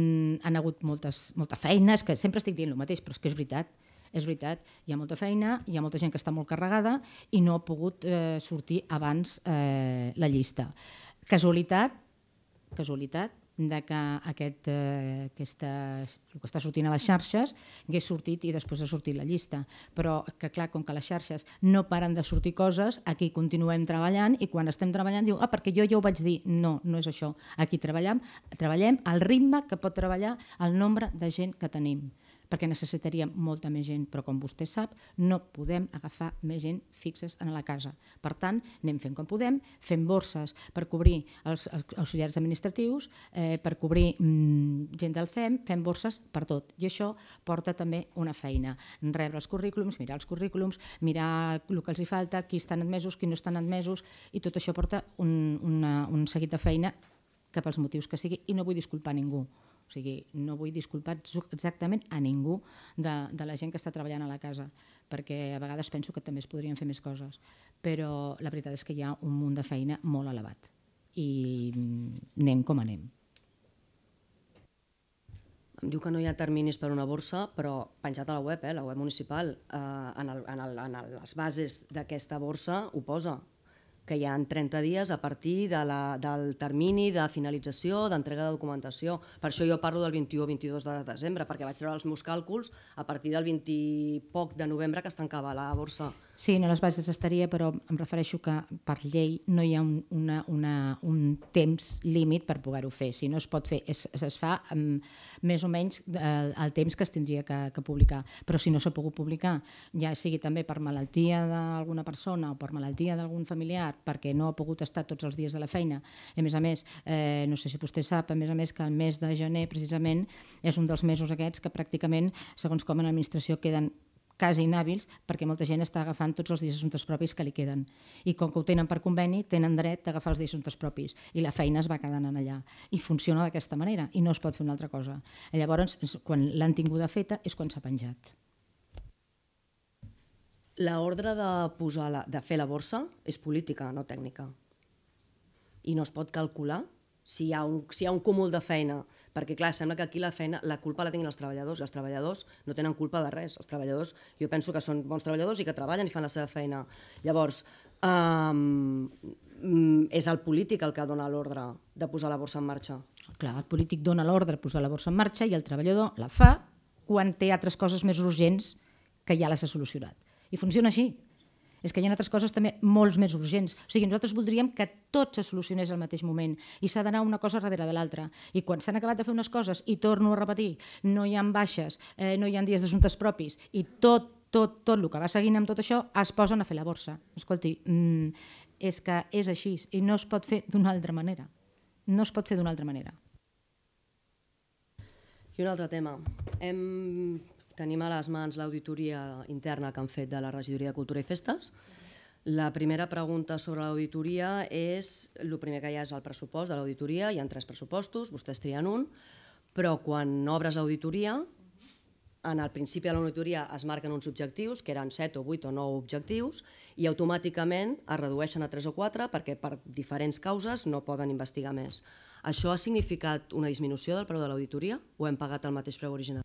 han hagut moltes, molta feina, és que sempre estic dient el mateix, però és que és veritat. És veritat, hi ha molta feina, hi ha molta gent que està molt carregada i no ha pogut eh, sortir abans eh, la llista. Casualitat, casualitat, de que aquest, eh, aquesta, el que està sortint a les xarxes hagués sortit i després ha sortit la llista. Però que clar, com que les xarxes no paren de sortir coses, aquí continuem treballant i quan estem treballant diu ah, perquè jo ja ho vaig dir. No, no és això. Aquí treballem, treballem al ritme que pot treballar el nombre de gent que tenim perquè necessitaríem molta més gent, però com vostè sap, no podem agafar més gent fixes en la casa. Per tant, anem fent com podem, fem borses per cobrir els, els auxiliars administratius, eh, per cobrir mm, gent del CEM, fem borses per tot. I això porta també una feina. Rebre els currículums, mirar els currículums, mirar el que els hi falta, qui estan admesos, qui no estan admesos, i tot això porta un, una, un seguit de feina que pels motius que sigui, i no vull disculpar ningú sigui, no vull disculpar exactament a ningú de, de la gent que està treballant a la casa, perquè a vegades penso que també es podrien fer més coses, però la veritat és que hi ha un munt de feina molt elevat i anem com anem. Em diu que no hi ha terminis per una borsa, però penjat a la web, eh, la web municipal, eh, en, el, en, el, en les bases d'aquesta borsa ho posa que hi ha 30 dies a partir de la, del termini de finalització d'entrega de documentació. Per això jo parlo del 21 o 22 de desembre, perquè vaig treure els meus càlculs a partir del 20 poc de novembre que es tancava la borsa Sí, no les bases estaria, però em refereixo que per llei no hi ha un, una, una, un temps límit per poder-ho fer. Si no es pot fer, es, es fa amb més o menys el, eh, el temps que es tindria que, que publicar. Però si no s'ha pogut publicar, ja sigui també per malaltia d'alguna persona o per malaltia d'algun familiar, perquè no ha pogut estar tots els dies de la feina. A més a més, eh, no sé si vostè sap, a més a més que el mes de gener precisament és un dels mesos aquests que pràcticament, segons com en l'administració, queden quasi inhàbils perquè molta gent està agafant tots els dies assumptes propis que li queden. I com que ho tenen per conveni, tenen dret d'agafar els dies assumptes propis i la feina es va quedant en allà. I funciona d'aquesta manera i no es pot fer una altra cosa. llavors, quan l'han tinguda feta és quan s'ha penjat. La ordre de, posar la, de fer la borsa és política, no tècnica. I no es pot calcular si hi ha un, si hi ha un cúmul de feina perquè clar, sembla que aquí la feina, la culpa la tinguin els treballadors, i els treballadors no tenen culpa de res, els treballadors jo penso que són bons treballadors i que treballen i fan la seva feina. Llavors, um, és el polític el que dona l'ordre de posar la borsa en marxa. Clar, el polític dona l'ordre de posar la borsa en marxa i el treballador la fa quan té altres coses més urgents que ja les ha solucionat. I funciona així és que hi ha altres coses també molt més urgents. O sigui, nosaltres voldríem que tot se solucionés al mateix moment i s'ha d'anar una cosa darrere de l'altra. I quan s'han acabat de fer unes coses, i torno a repetir, no hi ha baixes, eh, no hi ha dies d'assumptes propis, i tot, tot, tot el que va seguint amb tot això es posen a fer la borsa. Escolti, mm, és que és així i no es pot fer d'una altra manera. No es pot fer d'una altra manera. I un altre tema. Hem Tenim a les mans l'auditoria interna que han fet de la Regidoria de Cultura i Festes. La primera pregunta sobre l'auditoria és, el primer que hi ha és el pressupost de l'auditoria, hi ha tres pressupostos, vostès trien un, però quan obres l'auditoria, en el principi de l'auditoria es marquen uns objectius, que eren 7 o 8 o 9 objectius, i automàticament es redueixen a 3 o 4 perquè per diferents causes no poden investigar més. Això ha significat una disminució del preu de l'auditoria o hem pagat el mateix preu original?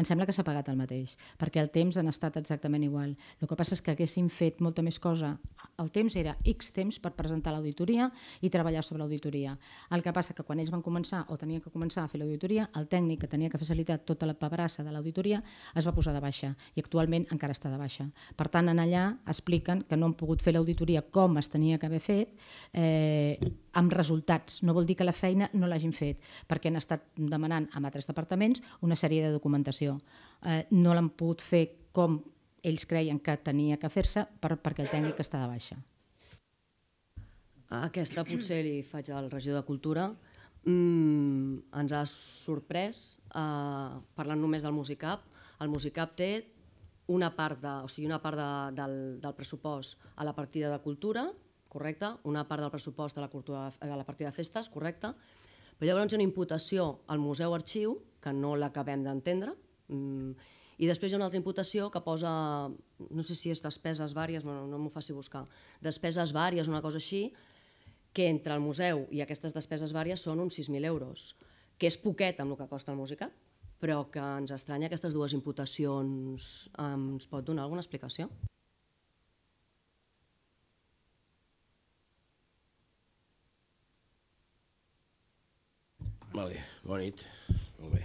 Em sembla que s'ha pagat el mateix, perquè el temps han estat exactament igual. El que passa és que haguéssim fet molta més cosa. El temps era X temps per presentar l'auditoria i treballar sobre l'auditoria. El que passa que quan ells van començar o tenien que començar a fer l'auditoria, el tècnic que tenia que facilitar tota la pebrassa de l'auditoria es va posar de baixa i actualment encara està de baixa. Per tant, en allà expliquen que no han pogut fer l'auditoria com es tenia que haver fet eh, amb resultats. No vol dir que la feina no l'hagin fet, perquè han estat demanant a altres departaments una sèrie de documentació. Eh, no l'han pogut fer com ells creien que tenia que fer-se per, perquè el tècnic està de baixa. Aquesta potser li faig al regidor de Cultura. Mm, ens ha sorprès, eh, parlant només del Musicap, el Musicap té una part, de, o sigui, una part de, del, del pressupost a la partida de cultura correcte, una part del pressupost de la, cultura, de la partida de festes, correcte, però llavors hi ha una imputació al museu-arxiu, que no l'acabem d'entendre, mm, i després hi ha una altra imputació que posa, no sé si és despeses vàries, no, no m'ho faci buscar, despeses vàries, una cosa així, que entre el museu i aquestes despeses vàries són uns 6.000 euros, que és poquet amb el que costa el música, però que ens estranya aquestes dues imputacions. Ens pot donar alguna explicació? Vale, bona nit. Molt bé.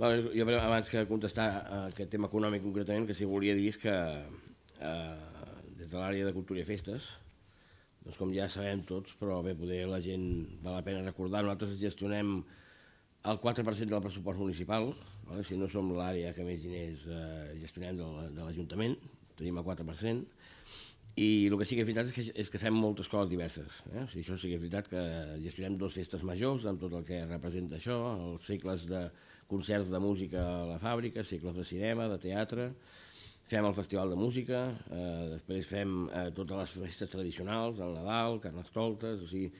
Vale, jo abans que contestar a eh, aquest tema econòmic concretament, que si volia dir és que eh, des de l'àrea de cultura i festes, doncs com ja sabem tots, però bé, poder la gent val la pena recordar, nosaltres gestionem el 4% del pressupost municipal, vale? si no som l'àrea que més diners eh, gestionem de l'Ajuntament, tenim el 4%, i el que sí que és veritat és que, és que fem moltes coses diverses. Eh? O sigui, això sí que és veritat que gestionem dues festes majors amb tot el que representa això, els cicles de concerts de música a la fàbrica, cicles de cinema, de teatre, fem el festival de música, eh, després fem eh, totes les festes tradicionals, el Nadal, Carnestoltes, o sigui,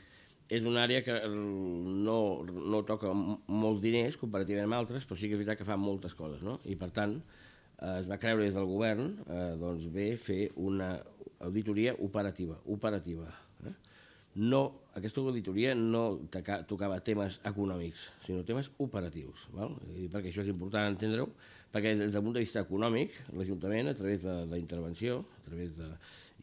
és una àrea que eh, no, no toca molts diners comparativament amb altres, però sí que és veritat que fa moltes coses, no? I per tant, Eh, es va creure des del govern eh, doncs bé fer una auditoria operativa, operativa. Eh? No, aquesta auditoria no toca, tocava temes econòmics, sinó temes operatius, val? I perquè això és important entendre-ho, perquè des del punt de vista econòmic, l'Ajuntament, a través de, la intervenció, a través de,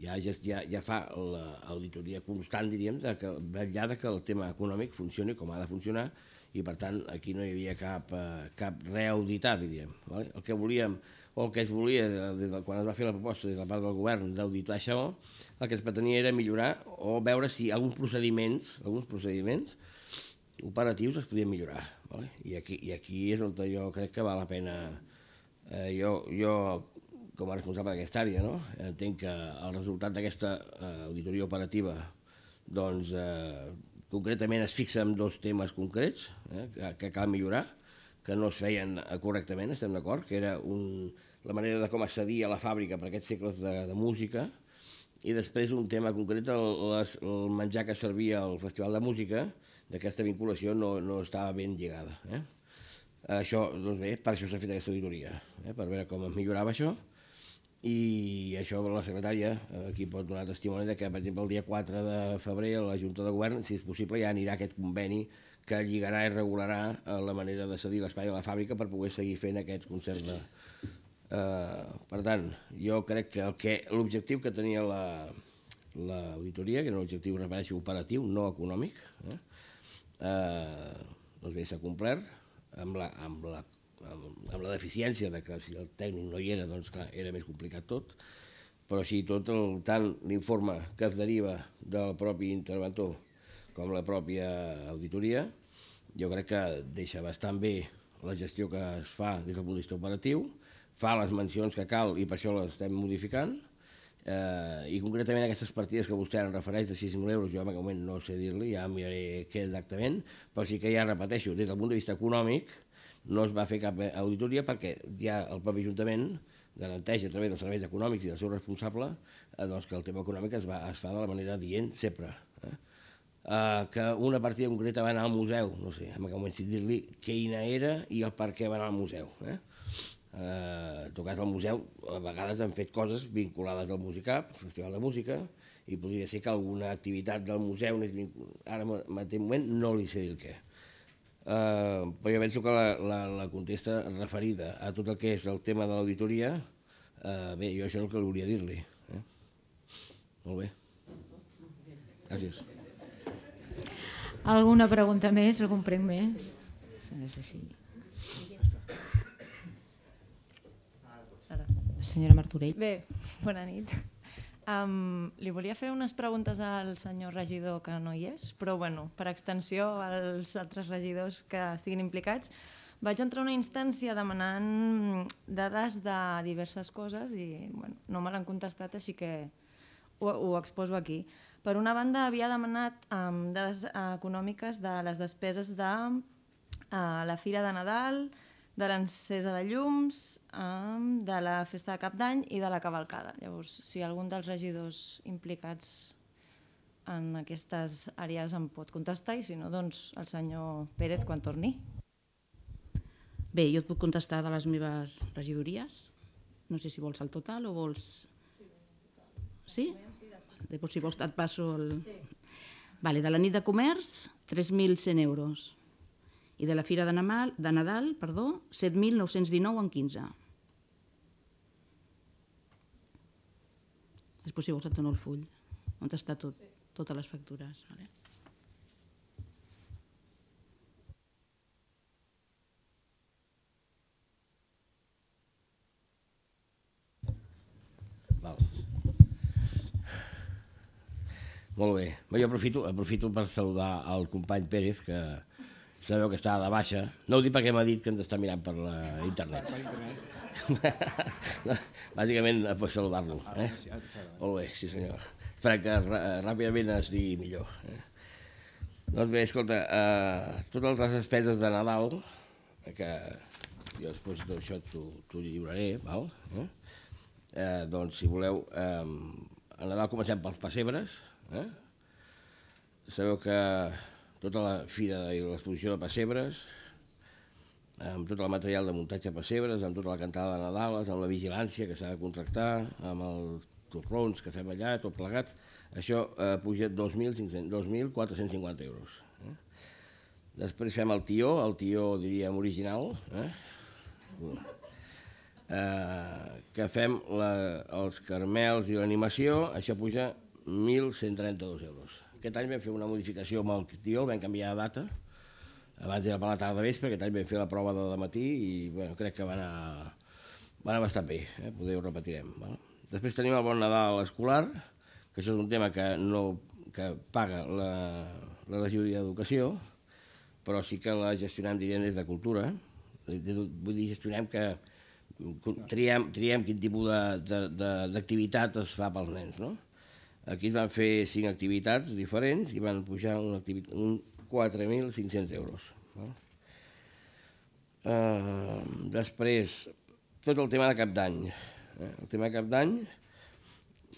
ja, ja, ja fa l'auditoria constant, diríem, de que, vetllar que el tema econòmic funcioni com ha de funcionar, i per tant aquí no hi havia cap, eh, cap reauditar, diríem. Vale? El que volíem o el que es volia, des de, quan es va fer la proposta des de part del govern d'auditar això, el que es pretenia era millorar o veure si alguns procediments, alguns procediments operatius es podien millorar. Vale? I, aquí, I aquí és on jo crec que val la pena... Eh, jo, jo, com a responsable d'aquesta àrea, no? entenc que el resultat d'aquesta eh, auditoria operativa doncs, eh, concretament es fixa en dos temes concrets eh, que, que cal millorar, que no es feien correctament, estem d'acord, que era un, la manera de com accedir a la fàbrica per aquests segles de, de música, i després un tema concret, el, les, el menjar que servia al Festival de Música, d'aquesta vinculació no, no estava ben lligada. Eh? Això, doncs bé, per això s'ha fet aquesta auditoria, eh? per veure com es millorava això, i això la secretària eh, aquí pot donar testimoni de que, per exemple, el dia 4 de febrer a la Junta de Govern, si és possible, ja anirà aquest conveni que lligarà i regularà eh, la manera de cedir l'espai a la fàbrica per poder seguir fent aquests concerts de, Eh, per tant, jo crec que el que l'objectiu que tenia l'auditoria, la, que era un objectiu, repeteixo, operatiu, no econòmic, eh? eh, doncs bé, s'ha complert amb la, amb, la, amb, amb la deficiència de que si el tècnic no hi era, doncs clar, era més complicat tot, però així tot, el, tant l'informe que es deriva del propi interventor com la pròpia auditoria, jo crec que deixa bastant bé la gestió que es fa des del punt de vista operatiu, fa les mencions que cal i per això les estem modificant, eh, i concretament aquestes partides que vostè ara refereix de 6.000 euros, jo en aquest moment no sé dir-li, ja miraré què exactament, però sí que ja repeteixo, des del punt de vista econòmic no es va fer cap auditoria perquè ja el propi Ajuntament garanteix a través dels serveis econòmics i del seu responsable eh, doncs que el tema econòmic es, va, es fa de la manera dient sempre. Eh? Uh, que una partida concreta va anar al museu, no sé, en aquest moment si dir-li quina era i el per què va anar al museu. Eh? Eh, en tot cas, al museu a vegades han fet coses vinculades al Musicap, al Festival de Música, i podria ser que alguna activitat del museu Ara, en aquest moment, no li sé el què. Eh, però jo penso que la, la, la contesta referida a tot el que és el tema de l'auditoria, eh, bé, jo això és el que volia dir-li. Eh? Molt bé. Gràcies. Alguna pregunta més? Algun prec més? Sí. senyora Martorell. Bé, bona nit. Um, li volia fer unes preguntes al senyor regidor que no hi és, però bueno, per extensió als altres regidors que estiguin implicats. Vaig entrar a una instància demanant dades de diverses coses i bueno, no me l'han contestat, així que ho, ho exposo aquí. Per una banda, havia demanat um, dades econòmiques de les despeses de uh, la Fira de Nadal, de l'encesa de llums, de la festa de cap d'any i de la cavalcada. Llavors, si algun dels regidors implicats en aquestes àrees em pot contestar i si no, doncs el senyor Pérez quan torni. Bé, jo et puc contestar de les meves regidories. No sé si vols el total o vols... Sí? Després, doncs si vols, et passo el... Vale, de la nit de comerç, 3.100 euros i de la Fira de Nadal, de Nadal perdó, 7.919 en 15. És possible que et dono el full, on està tot, sí. totes les factures. Vale? Val. Molt bé. Jo aprofito, aprofito per saludar el company Pérez, que, sabeu que està de baixa. No ho dic perquè m'ha dit que ens està mirant per la internet. Ah, Bàsicament, eh, per saludar-lo. Ah, eh? Molt bé, sí senyor. Espera que eh, ràpidament es digui millor. Eh? Doncs bé, escolta, eh, totes les despeses de Nadal, eh, que jo després d'això t'ho lliuraré, val? Eh? Eh, doncs, si voleu, eh, a Nadal comencem pels pessebres. Eh? Sabeu que tota la fira i l'exposició de pessebres, amb tot el material de muntatge de pessebres, amb tota la cantada de Nadales, amb la vigilància que s'ha de contractar, amb els torrons que fem allà, tot plegat, això ha eh, puja 2.450 euros. Eh? Després fem el tió, el tió diríem original, eh? Eh, que fem la, els carmels i l'animació, això puja 1.132 euros. Aquest any vam fer una modificació amb el tio, vam canviar de data, abans era per la tarda vespre, aquest any vam fer la prova de matí i bueno, crec que va anar, va anar bastant bé, eh? poder ho repetirem. Va? Després tenim el Bon Nadal escolar, que això és un tema que, no, que paga la, la regidoria d'educació, però sí que la gestionem, diguem, des de cultura. Vull dir, gestionem que triem, triem quin tipus d'activitat es fa pels nens, no? Aquí es van fer cinc activitats diferents i van pujar un, un 4.500 euros. No? Uh, ehm, després, tot el tema de cap d'any. Eh? El tema de cap d'any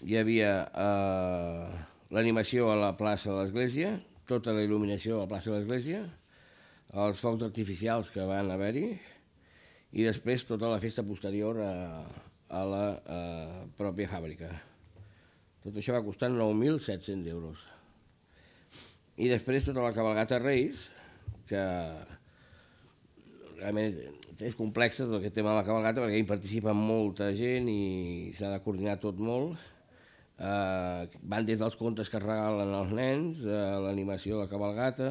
hi havia eh, l'animació a la plaça de l'Església, tota la il·luminació a la plaça de l'Església, els focs artificials que van haver-hi, i després tota la festa posterior a, a la a, eh, pròpia fàbrica. Tot això va costar 9.700 euros. I després tota la cabalgata Reis, que realment és complexa tot aquest tema de la cabalgata perquè hi participa molta gent i s'ha de coordinar tot molt. Uh, van des dels contes que es regalen als nens, uh, l'animació de la cabalgata,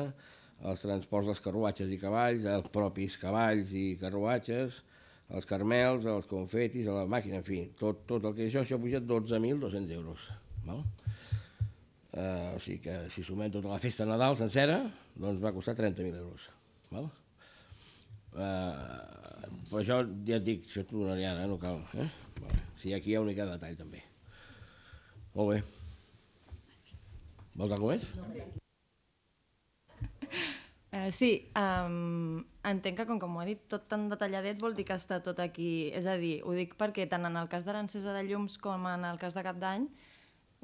els transports dels carruatges i cavalls, els propis cavalls i carruatges, uh, els carmels, els confetis, la màquina, en fi, tot, tot el que això, això ha pujat 12.200 euros. Val? Eh, o sigui que si sumem tota la festa de Nadal sencera, doncs va costar 30.000 euros. Val? Eh, però això ja et dic, això t'ho donaré ara, eh, no cal. Eh? Vale. Si aquí hi ha un mica de detall també. Molt bé. Vols alguna cosa més? No. Sí. Eh, sí, um, entenc que com que m'ho ha dit tot tan detalladet vol dir que està tot aquí. És a dir, ho dic perquè tant en el cas de l'encesa de llums com en el cas de Cap d'Any,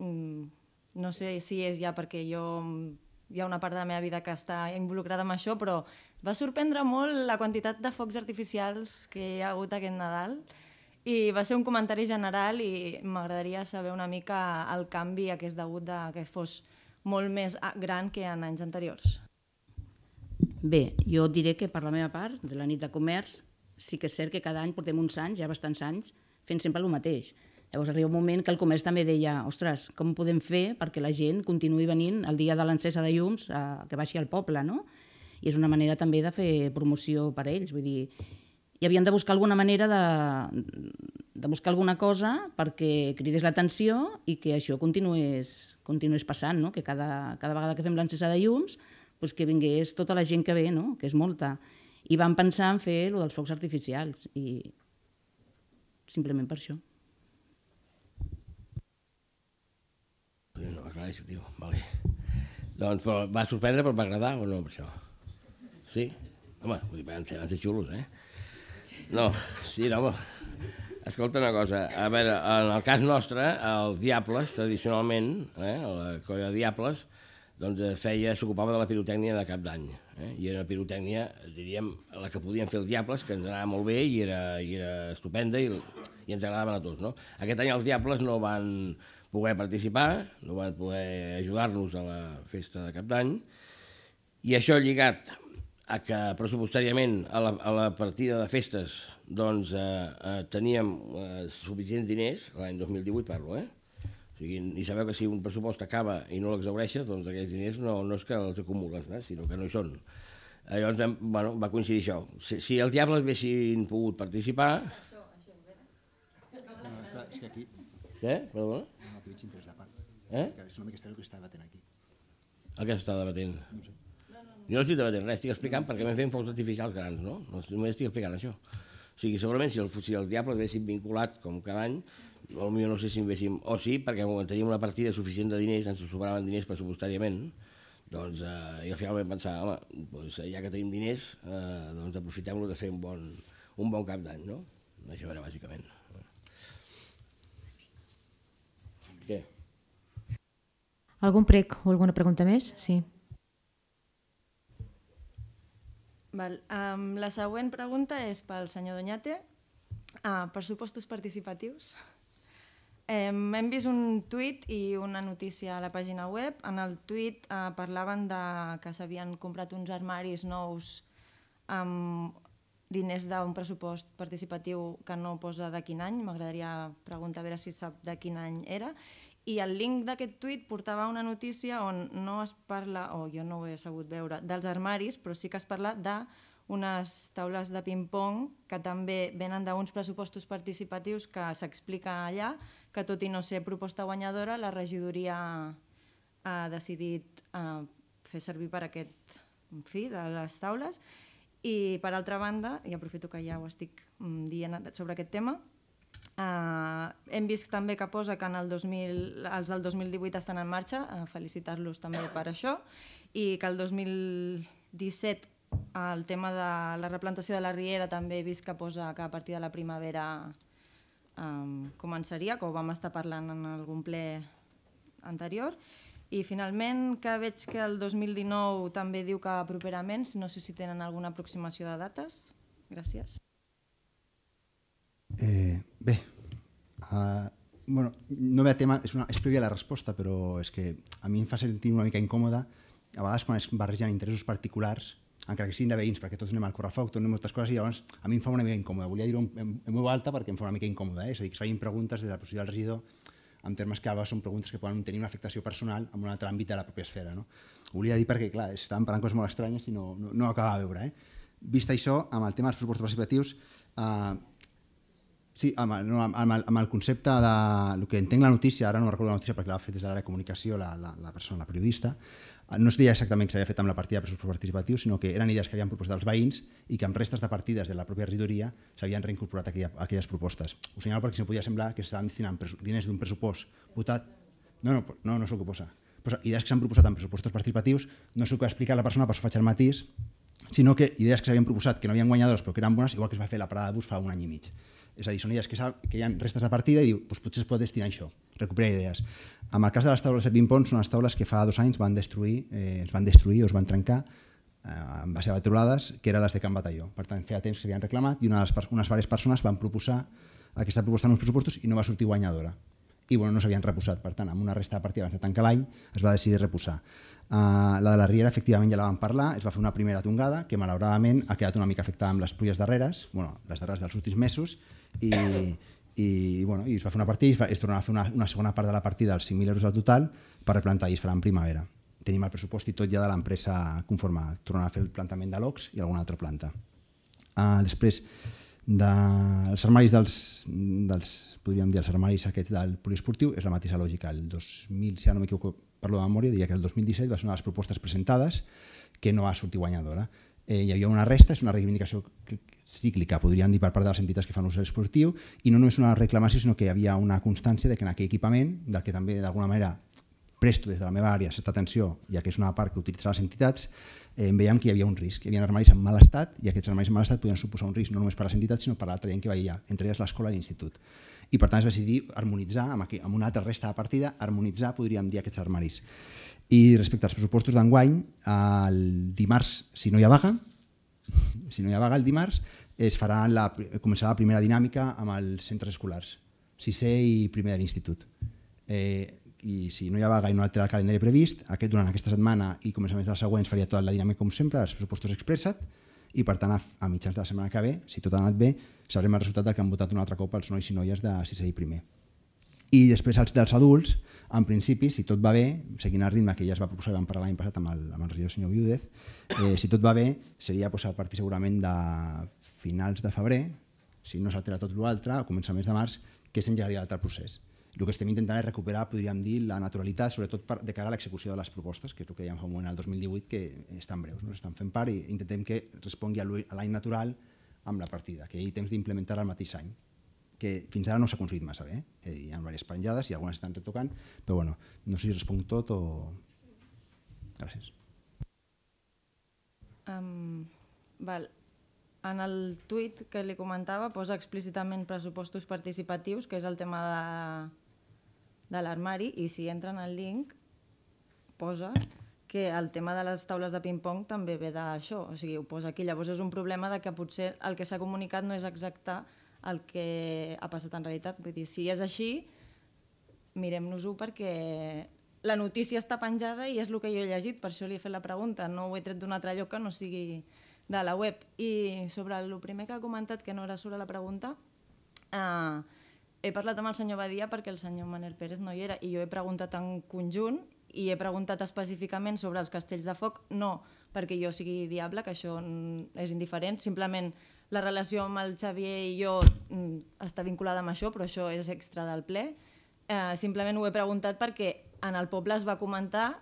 um, no sé si és ja perquè jo hi ha una part de la meva vida que està involucrada amb això, però va sorprendre molt la quantitat de focs artificials que hi ha hagut aquest Nadal i va ser un comentari general i m'agradaria saber una mica el canvi a què és degut de que fos molt més gran que en anys anteriors. Bé, jo diré que per la meva part, de la nit de comerç, sí que és cert que cada any portem uns anys, ja bastants anys, fent sempre el mateix. Llavors arriba un moment que el comerç també deia ostres, com podem fer perquè la gent continuï venint el dia de l'encesa de llums a, eh, que baixi al poble, no? I és una manera també de fer promoció per a ells, vull dir, i havien de buscar alguna manera de, de buscar alguna cosa perquè cridés l'atenció i que això continués, continués passant, no? que cada, cada vegada que fem l'encesa de llums doncs que vingués tota la gent que ve, no? que és molta. I van pensar en fer el dels focs artificials, i simplement per això. No, aclareixo, tio. Vale. Doncs però, va sorprendre, però va agradar o no, per això? Sí? Home, vull dir, van ser, van ser xulos, eh? No, sí, no, home. Escolta una cosa, a veure, en el cas nostre, els diables, tradicionalment, eh, la colla de diables, doncs eh, feia, s'ocupava de la pirotècnia de cap d'any. Eh? I era una pirotècnia, diríem, la que podien fer els diables, que ens anava molt bé i era, i era estupenda i, i ens agradaven a tots. No? Aquest any els diables no van poder participar, no van poder ajudar-nos a la festa de cap d'any, i això lligat a que pressupostàriament a la, a la partida de festes doncs, eh, eh, teníem eh, suficients diners, l'any 2018 parlo, eh? O sigui, I sabeu que si un pressupost acaba i no l'exhaureixes, doncs aquells diners no, no és que els acumules, eh? sinó que no hi són. Eh, llavors bueno, va coincidir això. Si, si els diables haguessin pogut participar... Eh? no, és, clar, és que aquí... Eh? Perdona? No, aquí veig interès de part. Eh? És una mica estrany el que està debatent aquí. El que s'està debatent? No sé. Jo no estic debatent res, estic explicant perquè m'he fent focs artificials grans, no? Només estic explicant això. O sigui, segurament si el, si el diable haguessin vinculat com cada any, potser no sé si invéssim, o sí, perquè quan teníem una partida suficient de diners, ens sobraven diners pressupostàriament, doncs, eh, i al final vam pensar, home, doncs, ja que tenim diners, eh, doncs aprofitem-lo de fer un bon, un bon cap d'any, no? Això era bàsicament. Què? Algun prec o alguna pregunta més? Sí. Val. Um, la següent pregunta és pel senyor Doñate. per ah, pressupostos participatius. Eh, hem vist un tuit i una notícia a la pàgina web. En el tuit eh, parlaven de que s'havien comprat uns armaris nous amb diners d'un pressupost participatiu que no posa de quin any. M'agradaria preguntar a veure si sap de quin any era. I el link d'aquest tuit portava una notícia on no es parla, o oh, jo no ho he sabut veure, dels armaris, però sí que es parla de unes taules de ping-pong que també venen d'uns pressupostos participatius que s'explica allà que tot i no ser proposta guanyadora, la regidoria ha decidit eh, fer servir per aquest fi de les taules i per altra banda, i aprofito que ja ho estic mm, dient sobre aquest tema, eh, hem vist també que posa que en el 2000, els del 2018 estan en marxa, eh, felicitar-los també per això, i que el 2017 el tema de la replantació de la Riera també he vist que posa que a partir de la primavera um, començaria, que ho vam estar parlant en algun ple anterior, i finalment que veig que el 2019 també diu que properament, no sé si tenen alguna aproximació de dates. Gràcies. Eh, bé, uh, bueno, no ve a tema, és, una, és prèvia la resposta, però és que a mi em fa sentir una mica incòmoda a vegades quan es barregen interessos particulars encara que siguin de veïns, perquè tots anem al correfoc, tots anem moltes coses, i llavors a mi em fa una mica incòmode. Volia dir-ho en, en, en alta perquè em fa una mica incòmode, eh? és a dir, que es facin preguntes des de la posició del regidor en termes que a són preguntes que poden tenir una afectació personal en un altre àmbit de la pròpia esfera. No? Ho volia dir perquè, clar, estàvem parlant coses molt estranyes i no, no, no acaba de veure. Eh? Vist això, amb el tema dels pressupostos participatius, eh, sí, amb, el, no, amb, el, amb el concepte de... El que entenc la notícia, ara no recordo la notícia perquè l'ha fet des de l'àrea de comunicació la, la, la persona, la periodista, Eh, no es deia exactament que s'havia fet amb la partida de processos participatius, sinó que eren idees que havien proposat els veïns i que amb restes de partides de la pròpia regidoria s'havien reincorporat aquella, aquelles propostes. Ho senyalo perquè si no podia semblar que s'estaven destinant diners d'un pressupost votat... No, no, no, no és el que posa. posa idees que s'han proposat en pressupostos participatius no és el que ha explicat la persona, per això faig el matís, sinó que idees que s'havien proposat que no havien guanyadores però que eren bones, igual que es va fer la parada de bus fa un any i mig. És a dir, són idees que, que hi ha restes de partida i diu, doncs potser es pot destinar a això, recuperar idees. En el cas de les taules de ping-pong són les taules que fa dos anys van destruir, eh, es van destruir o es van trencar eh, en base a batrolades, que eren les de Can Batalló. Per tant, feia temps que s'havien reclamat i una de les, unes diverses persones van proposar aquesta proposta en uns pressupostos i no va sortir guanyadora. I bueno, no s'havien reposat, per tant, amb una resta de partida abans de tancar l'any es va decidir reposar. Uh, la de la Riera, efectivament, ja la vam parlar, es va fer una primera tongada que malauradament ha quedat una mica afectada amb les pluies darreres, bueno, les darreres dels últims mesos, i, i, bueno, i es va fer una partida i es, va, es tornarà a fer una, una segona part de la partida els 5.000 euros al total per replantar i es farà en primavera. Tenim el pressupost i tot ja de l'empresa conformada. Tornarà a fer el plantament de l'OX i alguna altra planta. Uh, després, dels de, armaris dels, dels, podríem dir, els armaris aquests del poliesportiu és la mateixa lògica. El 2000, si ja no m'equivoco, parlo de memòria, diria que el 2017 va ser una de les propostes presentades que no ha sortir guanyadora. Eh, hi havia una resta, és una reivindicació cíclica, podríem dir, per part de les entitats que fan ús esportiu, i no només una reclamació, sinó que hi havia una constància de que en aquell equipament, del que també d'alguna manera presto des de la meva àrea certa atenció, ja que és una part que utilitzen les entitats, eh, veiem que hi havia un risc. Hi havia armaris en mal estat i aquests armaris en mal estat podien suposar un risc no només per a les entitats sinó per a l'altra gent que veia, entre elles l'escola i l'institut i per tant es va decidir harmonitzar, amb, aquí, amb una altra resta de partida, harmonitzar, podríem dir, aquests armaris. I respecte als pressupostos d'enguany, el dimarts, si no hi ha vaga, si no hi ha vaga el dimarts, es farà la, començarà la primera dinàmica amb els centres escolars, sisè i primer de l'institut. Eh, i si no hi ha vaga i no altera el calendari previst, aquest, durant aquesta setmana i començaments de la següent es faria tota la dinàmica com sempre, els pressupostos expressat, i per tant a, a mitjans de la setmana que ve, si tot ha anat bé, sabrem el resultat del que han votat un altre cop els nois i noies de sisè i primer. I després els dels adults, en principi, si tot va bé, seguint el ritme que ja es va proposar i vam parlar l'any passat amb el, amb el regidor senyor Viúdez, eh, si tot va bé, seria pues, a partir segurament de finals de febrer, si no s'altera tot l'altre, a començaments de març, que s'engegaria l'altre procés. El que estem intentant és recuperar, podríem dir, la naturalitat, sobretot per, de cara a l'execució de les propostes, que és el que ja fa un moment el 2018, que estan breus, no? estan fent part i intentem que respongui a l'any natural amb la partida, que hi ha temps d'implementar el mateix any que fins ara no s'ha aconseguit massa bé. Eh? hi ha diverses penjades i algunes estan retocant, però bueno, no sé si responc tot o... Gràcies. Um, val. En el tuit que li comentava posa explícitament pressupostos participatius, que és el tema de, de l'armari, i si entren al link posa que el tema de les taules de ping-pong també ve d'això, o sigui, ho posa aquí. Llavors és un problema de que potser el que s'ha comunicat no és exacte el que ha passat en realitat. Vull dir, si és així, mirem-nos-ho perquè la notícia està penjada i és el que jo he llegit, per això li he fet la pregunta, no ho he tret d'un altre lloc que no sigui de la web. I sobre el primer que ha comentat, que no era sobre la pregunta, eh, he parlat amb el senyor Badia perquè el senyor Manel Pérez no hi era i jo he preguntat en conjunt i he preguntat específicament sobre els castells de foc, no perquè jo sigui diable, que això és indiferent, simplement la relació amb el Xavier i jo mm, està vinculada amb això, però això és extra del ple. Eh, simplement ho he preguntat perquè en el poble es va comentar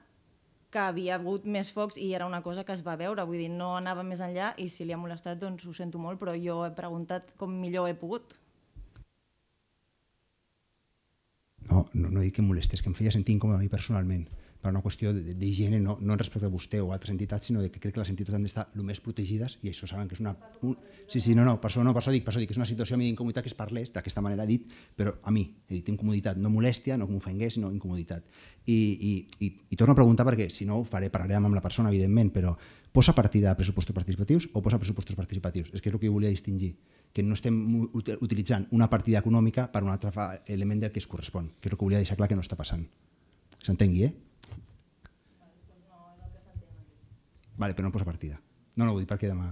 que havia hagut més focs i era una cosa que es va veure, vull dir, no anava més enllà i si li ha molestat doncs ho sento molt, però jo he preguntat com millor he pogut. No, no, no he dit que em molestés, que em feia sentir com a mi personalment per una qüestió d'higiene, no, no en respecte a vostè o a altres entitats, sinó de que crec que les entitats han d'estar el més protegides i això saben que és una... Un, sí, sí, no, no, per això, no, per això dic, per això dic, que és una situació a mi d'incomoditat que es parlés, d'aquesta manera dit, però a mi, he dit incomoditat, no molèstia, no que m'ofengués, sinó incomoditat. I, i, i, I torno a preguntar perquè, si no, ho faré, parlarem amb la persona, evidentment, però posa partida a pressupostos participatius o posa pressupostos participatius? És que és el que jo volia distingir que no estem utilitzant una partida econòmica per un altre element del que es correspon, que és el que volia deixar clar que no està passant. S'entengui, eh? Vale, però no posa partida. No, no, vull dir perquè demà...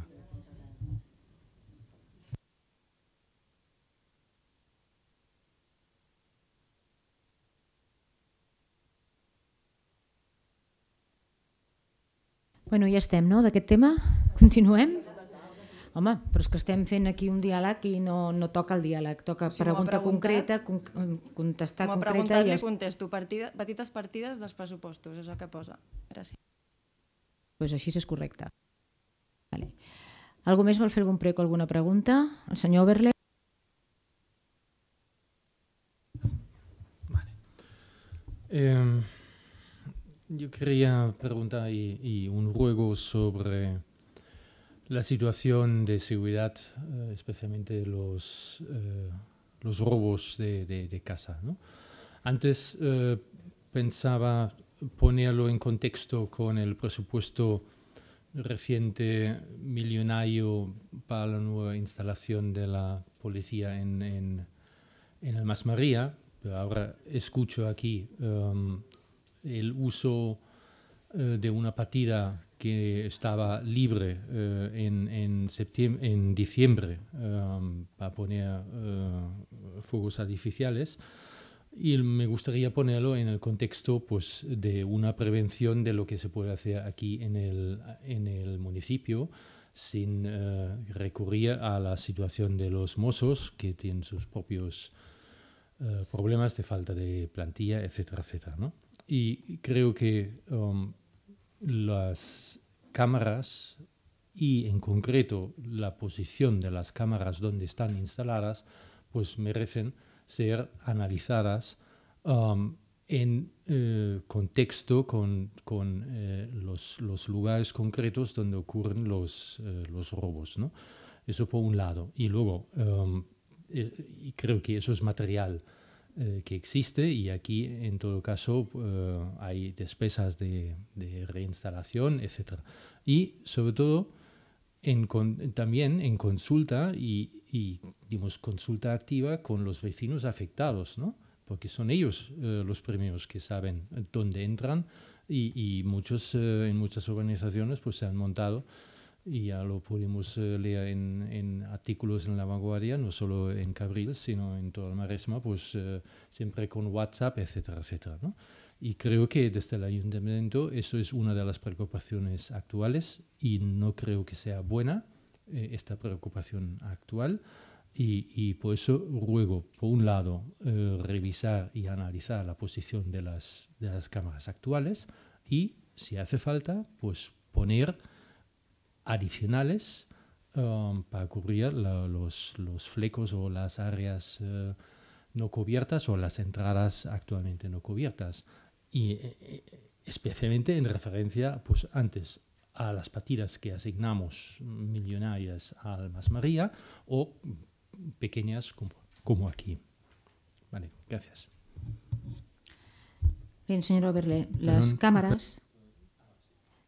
Bueno, ja estem, no?, d'aquest tema? Continuem? Home, però és que estem fent aquí un diàleg i no, no toca el diàleg, toca pregunta concreta, con, contestar concreta... M'ho ha preguntat, i es... contesto. Partida, petites partides dels pressupostos, és el que posa. Gràcies. Pues así es correcta Vale. mismo més vol alguna pregunta? El señor Oberle? yo em, quería preguntar y, un ruego sobre la situación de seguridad, eh, especialmente los, eh, los robos de, casa. Antes eh, pensaba ponerlo en contexto con el presupuesto reciente millonario para la nueva instalación de la policía en, en, el Mas María, ahora escucho aquí um, el uso eh, de una partida que estaba libre eh, en, en, diciembre um, para poner eh, fuegos artificiales. Y me gustaría ponerlo en el contexto pues, de una prevención de lo que se puede hacer aquí en el, municipio sin eh, recurrir a la situación de los mozos que tienen sus propios eh, problemas de falta de plantilla, etcétera, etcétera. Y creo que um, las cámaras y en concreto la posición de las cámaras donde están instaladas pues merecen ser analizadas um, en eh, contexto con, eh, los, lugares concretos donde ocurren los, eh, los robos. Eso por un lado. Y luego, um, y creo que eso es material que existe y aquí en todo caso hay despesas de, de reinstalación, etc. Y sobre todo, también en consulta y, dimos consulta activa con los vecinos afectados, ¿no? porque son ellos eh, los primeros que saben dónde entran y, muchos, eh, en muchas organizaciones pues, se han montado y ya lo pudimos eh, leer en, artículos en La Vanguardia, no solo en Cabril, sino en toda el Maresma, pues siempre con WhatsApp, etcétera, etcétera. ¿no? Y creo que desde el ayuntamiento eso es una de las preocupaciones actuales y no creo que sea buena eh, esta preocupación actual. Y, por eso ruego, por un lado, eh, revisar y analizar la posición de las, cámaras actuales y, si hace falta, pues poner adicionales um, para cubrir los, flecos o las áreas eh, no cubiertas o las entradas actualmente no cubiertas y eh, eh, especialmente en referencia, pues antes, a las partidas que asignamos millonarias al Almas María o pequeñas como, como aquí. Vale, gracias. Bien, señor Oberle, las cámaras,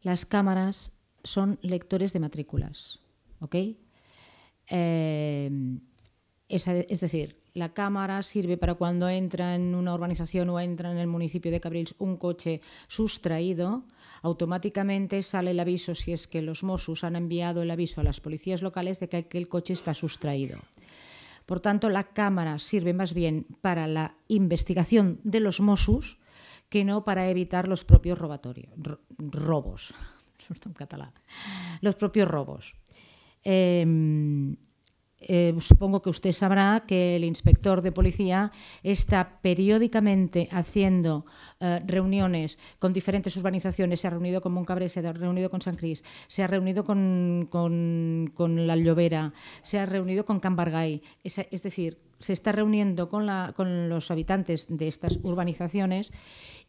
las cámaras son lectores de matrículas, ¿ok? Eh, es decir, la cámara sirve para cuando entra en una urbanización o entra en el municipio de Cabrils un coche sustraído, automáticamente sale el aviso si es que los Mossos han enviado el aviso a las policías locales de que el coche está sustraído. Por tanto, la cámara sirve más bien para la investigación de los Mossos que no para evitar los propios robatorios, robos. Los propios robos. Em, eh, supongo que usted sabrá que el inspector de policía está periódicamente haciendo eh, reuniones con diferentes urbanizaciones. Se ha reunido con Moncabré, se ha reunido con San Cris, se ha reunido con, con, La Llobera, se ha reunido con Cambargay. Es, es decir, se está reuniendo con, la, con los habitantes de estas urbanizaciones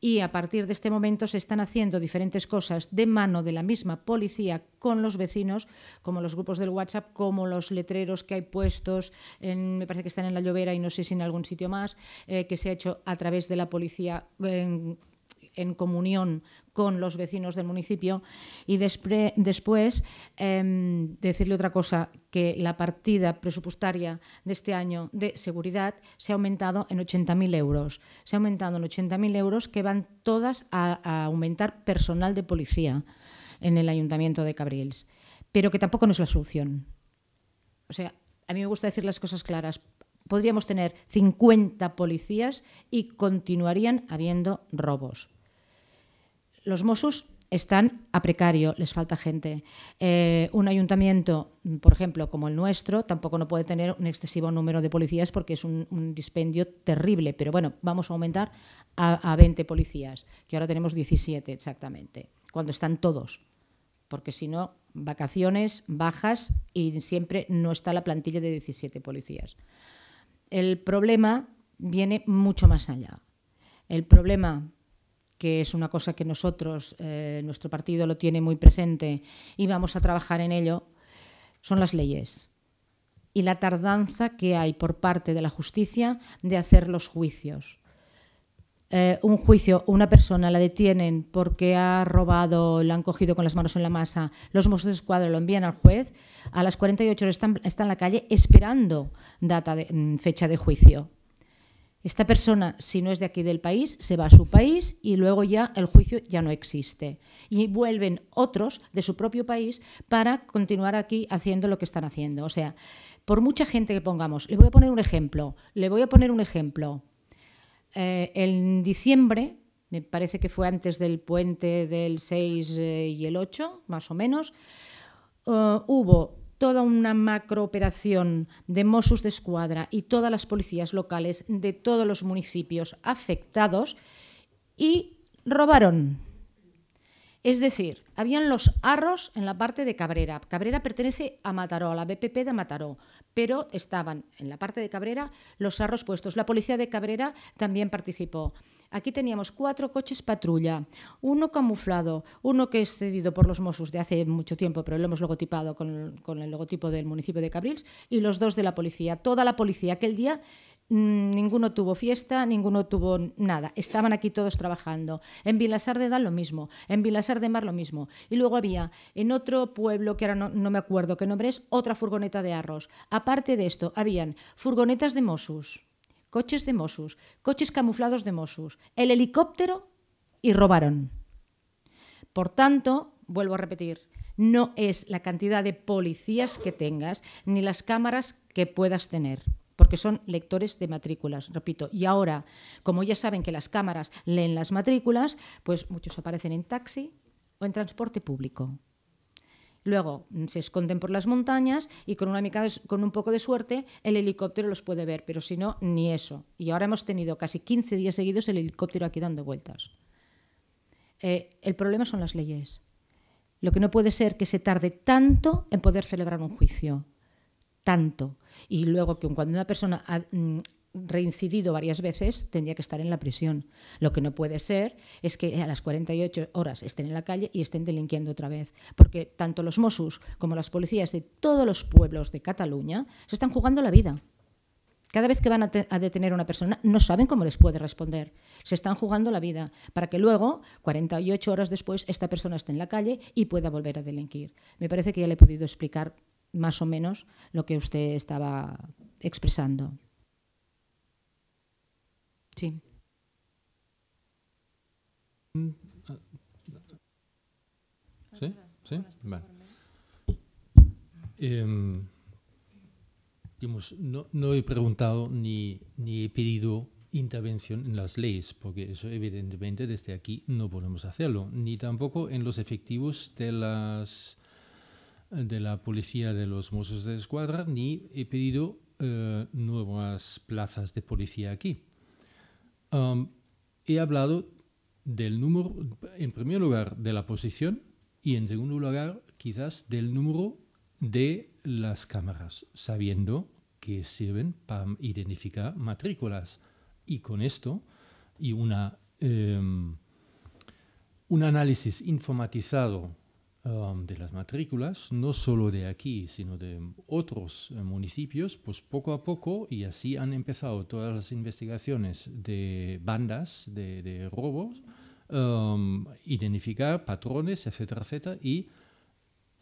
y a partir de este momento se están haciendo diferentes cosas de mano de la misma policía con los vecinos, como los grupos del WhatsApp, como los letreros que hay puestos, me parece que están en La Llovera y no sé si en algún sitio más, eh, que se ha hecho a través de la policía en, comunión con los vecinos del municipio. Y después, em, decirle otra cosa, que la partida presupuestaria de este año de seguridad se ha aumentado en 80.000 euros. Se ha aumentado en 80.000 euros que van todas a, aumentar personal de policía en el Ayuntamiento de Cabriles, pero que tampoco no es la solución. O sea, a mí me gusta decir las cosas claras, podríamos tener 50 policías y continuarían habiendo robos. Los Mossos están a precario, les falta gente. Eh, un ayuntamiento, por ejemplo, como el nuestro, tampoco no puede tener un excesivo número de policías porque es un, dispendio terrible, pero bueno, vamos a aumentar a, a, 20 policías, que ahora tenemos 17 exactamente, cuando están todos, porque si no, vacaciones, bajas y siempre no está la plantilla de 17 policías. El problema viene mucho más allá. El problema, que es una cosa que nosotros, eh, nuestro partido lo tiene muy presente y vamos a trabajar en ello, son las leyes y la tardanza que hay por parte de la justicia de hacer los juicios. Eh, un juicio, una persona la detienen porque ha robado, la han cogido con las manos en la masa, los Mossos de Escuadra lo envían al juez, a las 48 horas está en la calle esperando mm, fecha de juicio. Esta persona, si no es de aquí del país, se va a su país y luego ya el juicio ya no existe. Y vuelven otros de su propio país para continuar aquí haciendo lo que están haciendo. O sea, por mucha gente que pongamos, le voy a poner un ejemplo, le voy a poner un ejemplo. Eh, en diciembre, me parece que fue antes del puente del 6 eh, y el 8, más o menos, eh, hubo toda una macrooperación de Mossos de Escuadra y todas las policías locales de todos los municipios afectados y robaron. Es decir, habían los arros en la parte de Cabrera. Cabrera pertenece a Mataró, a la BPP de Mataró, pero estaban en la parte de Cabrera los arros puestos. La policía de Cabrera también participó. Aquí teníamos cuatro coches patrulla, uno camuflado, uno que es cedido por los Mossos de hace mucho tiempo, pero lo hemos logotipado con, con el logotipo del municipio de Cabrils, y los dos de la policía. Toda la policía aquel día Mm, ninguno tuvo fiesta, ninguno tuvo nada. Estaban aquí todos trabajando. En Vilasar de Dal lo mismo, en Vilasar de Mar lo mismo. Y luego había en otro pueblo, que ahora no, me acuerdo qué nombre es, otra furgoneta de arroz. Aparte de esto, habían furgonetas de Mosus, coches de Mosus, coches camuflados de Mosus, el helicóptero y robaron. Por tanto, vuelvo a repetir, no es la cantidad de policías que tengas ni las cámaras que puedas tener porque son lectores de matrículas, repito. Y ahora, como ya saben que las cámaras leen las matrículas, pues muchos aparecen en taxi o en transporte público. Luego mm, se esconden por las montañas y con, una con un poco de suerte el helicóptero los puede ver, pero si no, ni eso. Y ahora hemos tenido casi 15 días seguidos el helicóptero aquí dando vueltas. Eh, el problema son las leyes. Lo que no puede ser que se tarde tanto en poder celebrar un juicio. Tanto. Y luego que cuando una persona ha mm, reincidido varias veces, tendría que estar en la prisión. Lo que no puede ser es que a las 48 horas estén en la calle y estén delinquiendo otra vez. Porque tanto los Mossos como las policías de todos los pueblos de Cataluña se están jugando la vida. Cada vez que van a, detener a una persona, no saben cómo les puede responder. Se están jugando la vida para que luego, 48 horas después, esta persona esté en la calle y pueda volver a delinquir. Me parece que ya le he podido explicar más o menos lo que usted estaba expresando. Sí. ¿Sí? Vale. Eh, no, no, he preguntado ni, ni he pedido intervención en las leyes, porque eso evidentemente desde aquí no podemos hacerlo, ni tampoco en los efectivos de las de la policía de los Mossos de Escuadra ni he pedido eh, nuevas plazas de policía aquí. he hablado del número, en primer lugar, de la posición y en segundo lugar, quizás del número de las cámaras, sabiendo que sirven para identificar matrículas. Y con esto, y una, em, un análisis informatizado Um, de las matrículas, no solo de aquí, sino de otros eh, municipios, pues poco a poco, y así han empezado todas las investigaciones de bandas de, robos, um, identificar patrones, etcétera, etcétera, y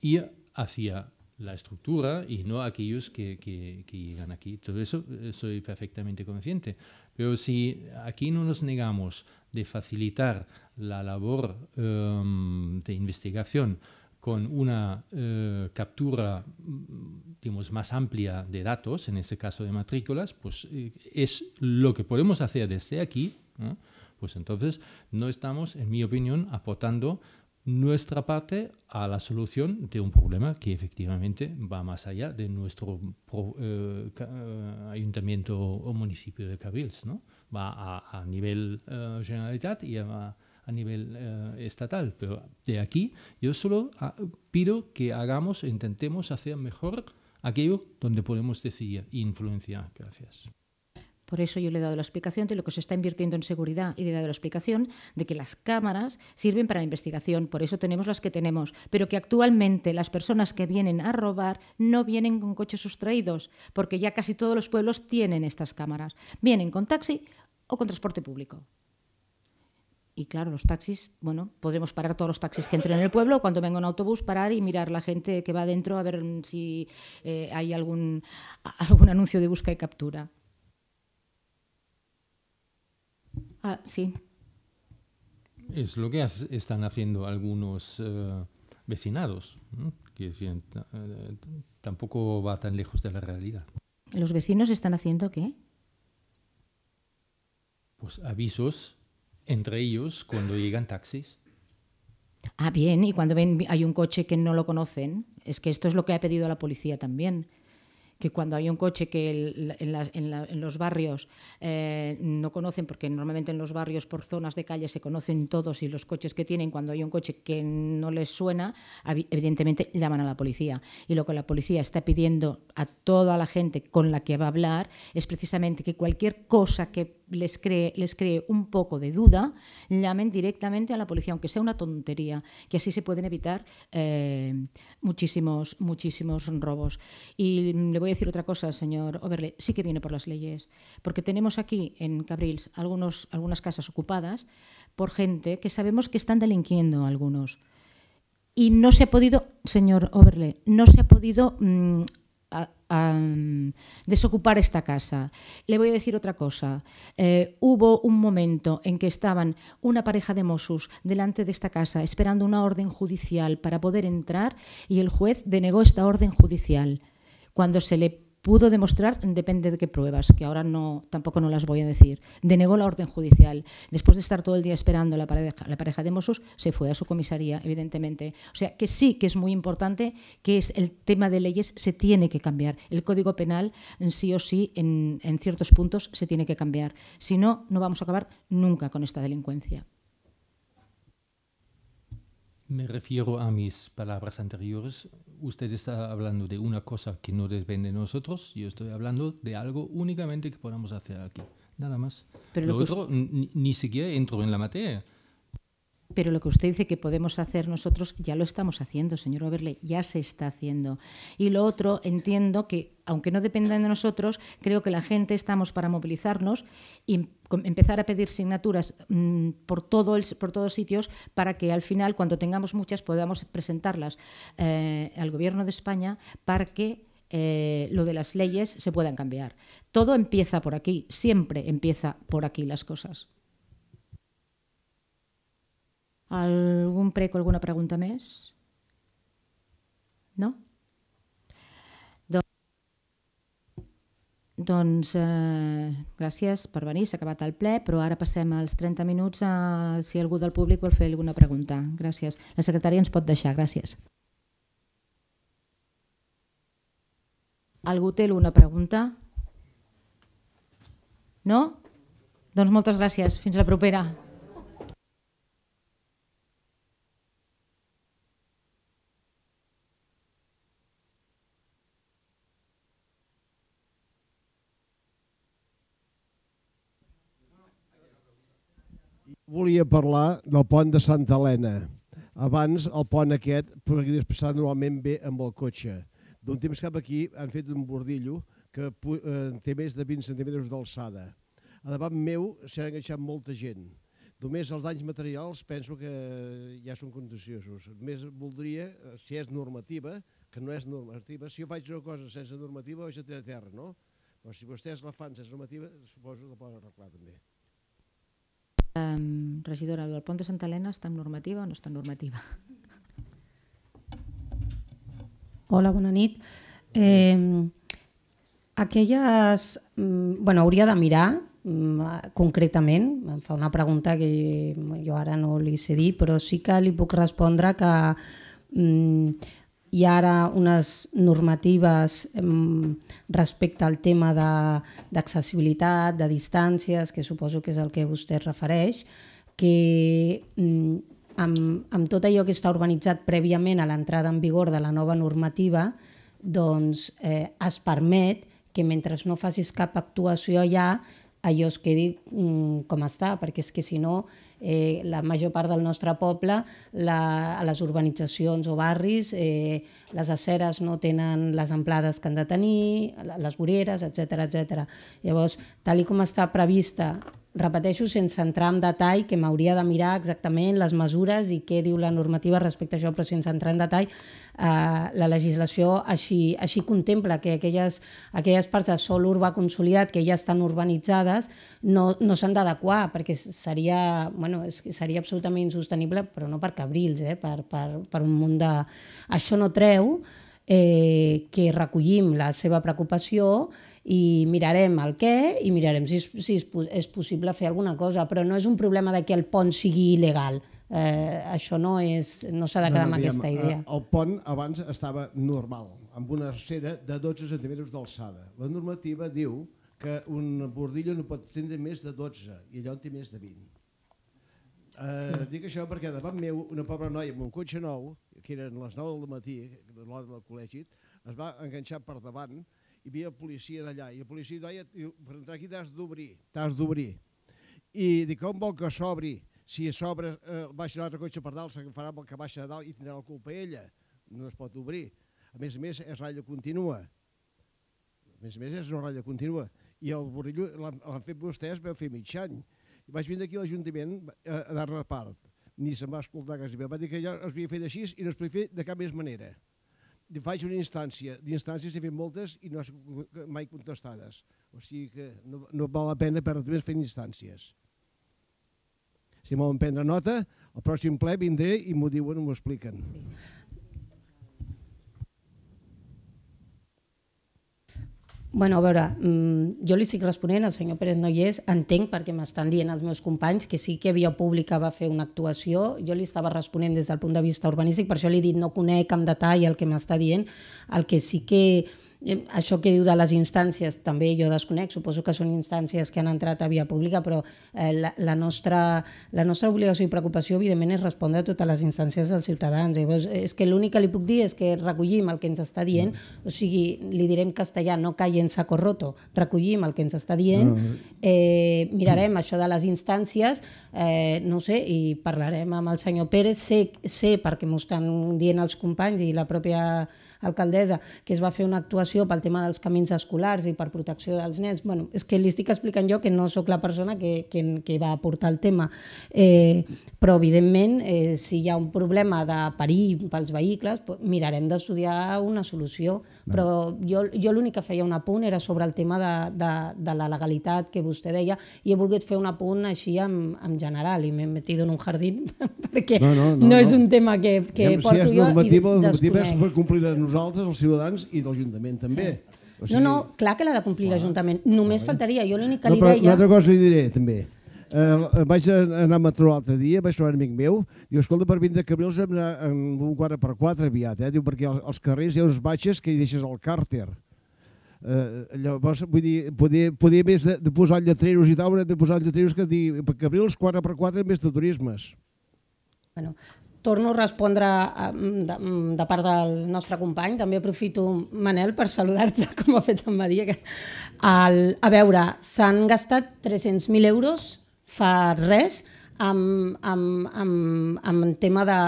ir hacia la estructura y no aquellos que, que, que llegan aquí. Todo eso eh, soy perfectamente consciente. Pero si aquí no nos negamos de facilitar la labor em, de investigación con una eh, captura mm, digamos, más amplia de datos, en este caso de matrículas, pues eh, es lo que podemos hacer desde aquí, pues entonces no estamos, en mi opinión, aportando nuestra parte a la solución de un problema que efectivamente va más allá de nuestro eh, eh, ayuntamiento o municipio de Cabrils, ¿no? va a, nivel eh, generalidad y a, nivel eh, estatal, pero de aquí yo solo ah, pido que hagamos, intentemos hacer mejor aquello donde podemos decidir e influenciar. Gracias. Por eso yo le he dado la explicación de lo que se está invirtiendo en seguridad y le he dado la explicación de que las cámaras sirven para la investigación, por eso tenemos las que tenemos, pero que actualmente las personas que vienen a robar no vienen con coches sustraídos, porque ya casi todos los pueblos tienen estas cámaras. Vienen con taxi o con transporte público. Y claro, los taxis, bueno, podremos parar todos los taxis que entren en el pueblo, cuando venga un autobús, parar y mirar la gente que va adentro a ver si eh, hay algún, algún anuncio de busca y captura. Ah, sí. Es lo que están haciendo algunos eh, vecinados, que eh, tampoco va tan lejos de la realidad. ¿Los vecinos están haciendo qué? Pues avisos entre ellos cuando llegan taxis. Ah, bien, y cuando ven hay un coche que no lo conocen, es que esto es lo que ha pedido la policía también que cuando hay un coche que en, los barrios eh, no conocen, porque normalmente en los barrios por zonas de calle se conocen todos y los coches que tienen, cuando hay un coche que no les suena, evidentemente llaman a la policía. Y lo que la policía está pidiendo a toda la gente con la que va a hablar es precisamente que cualquier cosa que les cree, les cree un poco de duda, llamen directamente a la policía, aunque sea una tontería, que así se pueden evitar eh, muchísimos, muchísimos robos. Y le voy a decir otra cosa, señor Oberle, sí que viene por las leyes, porque tenemos aquí en Cabrils algunos, algunas casas ocupadas por gente que sabemos que están delinquiendo algunos y no se ha podido, señor Oberle, no se ha podido mm, desocupar esta casa. Le voy a decir otra cosa. Eh, hubo un momento en que estaban una pareja de Mossos delante de esta casa esperando una orden judicial para poder entrar y el juez denegó esta orden judicial. Cuando se le pudo demostrar, depende de qué pruebas, que ahora no, tampoco no las voy a decir, denegó la orden judicial. Después de estar todo el día esperando la pareja, la pareja de Mossos, se fue a su comisaría, evidentemente. O sea, que sí que es muy importante que es el tema de leyes se tiene que cambiar. El Código Penal, sí o sí, en, en ciertos puntos se tiene que cambiar. Si no, no vamos a acabar nunca con esta delincuencia. Me refiero a mis palabras anteriores. Usted está hablando de una cosa que no depende de nosotros. Yo estoy hablando de algo únicamente que podamos hacer aquí. Nada más. Pero lo otro, ni siquiera entro en la materia. Pero lo que usted dice que podemos hacer nosotros, ya lo estamos haciendo, señor Oberle, ya se está haciendo. Y lo otro, entiendo que, aunque no dependan de nosotros, creo que la gente estamos para movilizarnos y empezar a pedir signaturas mm, por, todo por todos sitios para que al final, cuando tengamos muchas, podamos presentarlas eh, al Gobierno de España para que eh, lo de las leyes se puedan cambiar. Todo empieza por aquí, siempre empieza por aquí las cosas. Algun prec o alguna pregunta més? No? Doncs, doncs eh, gràcies per venir, s'ha acabat el ple, però ara passem als 30 minuts a, si algú del públic vol fer alguna pregunta. Gràcies. La secretària ens pot deixar, gràcies. Algú té alguna pregunta? No? Doncs moltes gràcies. Fins la propera. volia parlar del pont de Santa Helena. Abans, el pont aquest podries passar normalment bé amb el cotxe. D'un temps cap aquí han fet un bordillo que eh, té més de 20 centímetres d'alçada. A davant meu s'ha enganxat molta gent. Només els danys materials penso que eh, ja són contenciosos. Més voldria, eh, si és normativa, que no és normativa, si jo faig una cosa sense normativa, jo ja té a terra, no? Però si vostès la fan sense normativa, suposo que la poden arreglar també. Um, regidora, el pont de Santa Helena està en normativa o no està en normativa? Hola, bona nit. Eh, aquelles... Mm, bueno, hauria de mirar mm, concretament, em fa una pregunta que jo ara no li sé dir, però sí que li puc respondre que mm, hi ha ara unes normatives respecte al tema d'accessibilitat, de, de distàncies, que suposo que és el que vostè es refereix, que mm, amb, amb tot allò que està urbanitzat prèviament a l'entrada en vigor de la nova normativa, doncs eh, es permet que mentre no facis cap actuació allà, ja, allò es quedi mm, com està, perquè és que si no eh, la major part del nostre poble, la, a les urbanitzacions o barris, eh, les aceres no tenen les amplades que han de tenir, les voreres, etc etc. Llavors, tal i com està prevista, repeteixo, sense entrar en detall, que m'hauria de mirar exactament les mesures i què diu la normativa respecte a això, però sense entrar en detall, Eh, la legislació així, així contempla que aquelles, aquelles parts de sòl urbà consolidat que ja estan urbanitzades no, no s'han d'adequar perquè seria, bueno, és, seria absolutament insostenible, però no per cabrils, eh, per, per, per un munt de... Això no treu eh, que recollim la seva preocupació i mirarem el què i mirarem si, si és, és possible fer alguna cosa, però no és un problema de que el pont sigui il·legal eh, això no és, no s'ha de quedar no, no, amb diguem, aquesta eh, idea. El pont abans estava normal, amb una cera de 12 centímetres d'alçada. La normativa diu que un bordillo no pot tindre més de 12 i allò en té més de 20. Eh, sí. Dic això perquè davant meu una pobra noia amb un cotxe nou, que eren les 9 del matí, l'hora del col·legi, es va enganxar per davant hi havia policia allà i el policia deia, per entrar aquí t'has d'obrir, t'has d'obrir. I dic, com vol que s'obri? si s'obre, eh, baixa un altre cotxe per dalt, s'agafarà amb el que baixa de dalt i tindrà la culpa ella. No es pot obrir. A més a més, és ratlla contínua. A més a més, és una ratlla contínua. I el borrillo l'han fet vostès, veu fer mig any. I vaig vindre aquí a l'Ajuntament a, eh, a dar-ne part. Ni se'm va escoltar quasi bé. Va dir que ja es havia fet així i no es podia fer de cap més manera. Faig una instància. D'instàncies he fet moltes i no mai contestades. O sigui que no, no val la pena perdre temps fent instàncies si volen prendre nota, el pròxim ple vindré i m'ho diuen, m'ho expliquen. Bueno, a veure, mm, jo li estic responent, el senyor Pérez no hi és, entenc perquè m'estan dient els meus companys que sí que Via Pública va fer una actuació, jo li estava responent des del punt de vista urbanístic, per això li he dit no conec amb detall el que m'està dient, el que sí que Eh, això que diu de les instàncies, també jo desconec, suposo que són instàncies que han entrat a via pública, però eh, la, la, nostra, la nostra obligació i preocupació, evidentment, és respondre a totes les instàncies dels ciutadans. Llavors, és que l'únic que li puc dir és que recollim el que ens està dient, mm. o sigui, li direm castellà, no calle en saco roto, recollim el que ens està dient, mm. eh, mirarem mm. això de les instàncies, eh, no sé, i parlarem amb el senyor Pérez, sé, sé perquè m'ho estan dient els companys i la pròpia alcaldessa, que es va fer una actuació pel tema dels camins escolars i per protecció dels nens. Bueno, és que li estic explicant jo que no sóc la persona que, que, que va aportar el tema, eh, però evidentment eh, si hi ha un problema de perill pels vehicles mirarem d'estudiar una solució però jo, jo l'únic que feia un apunt era sobre el tema de, de, de la legalitat que vostè deia i he volgut fer un apunt així en, en general i m'he metido en un jardí perquè no, no, no, no és un tema que, que ja, porto si jo i desconec. és per complir a nosaltres, els ciutadans i l'Ajuntament també. O sigui... No, no, clar que l'ha de complir l'Ajuntament. Només faltaria, jo l'únic que li no, però deia... Una altra cosa li diré també Eh, eh, vaig anar a trobar l'altre dia, vaig trobar un amic meu, diu, escolta, per vindre a Cabrils hem d'anar en un 4x4 aviat, eh? diu, perquè als, carrers hi ha uns baixes que hi deixes el càrter. Eh, llavors, vull dir, poder, poder més de, de posar lletreros i tal, de posar lletreros que dir, per Cabrils 4x4 més de turismes. Bueno, torno a respondre de, de part del nostre company. També aprofito, Manel, per saludar-te, com ha fet en Maria. Que el, a veure, s'han gastat 300.000 euros fa res amb, amb, amb, amb tema de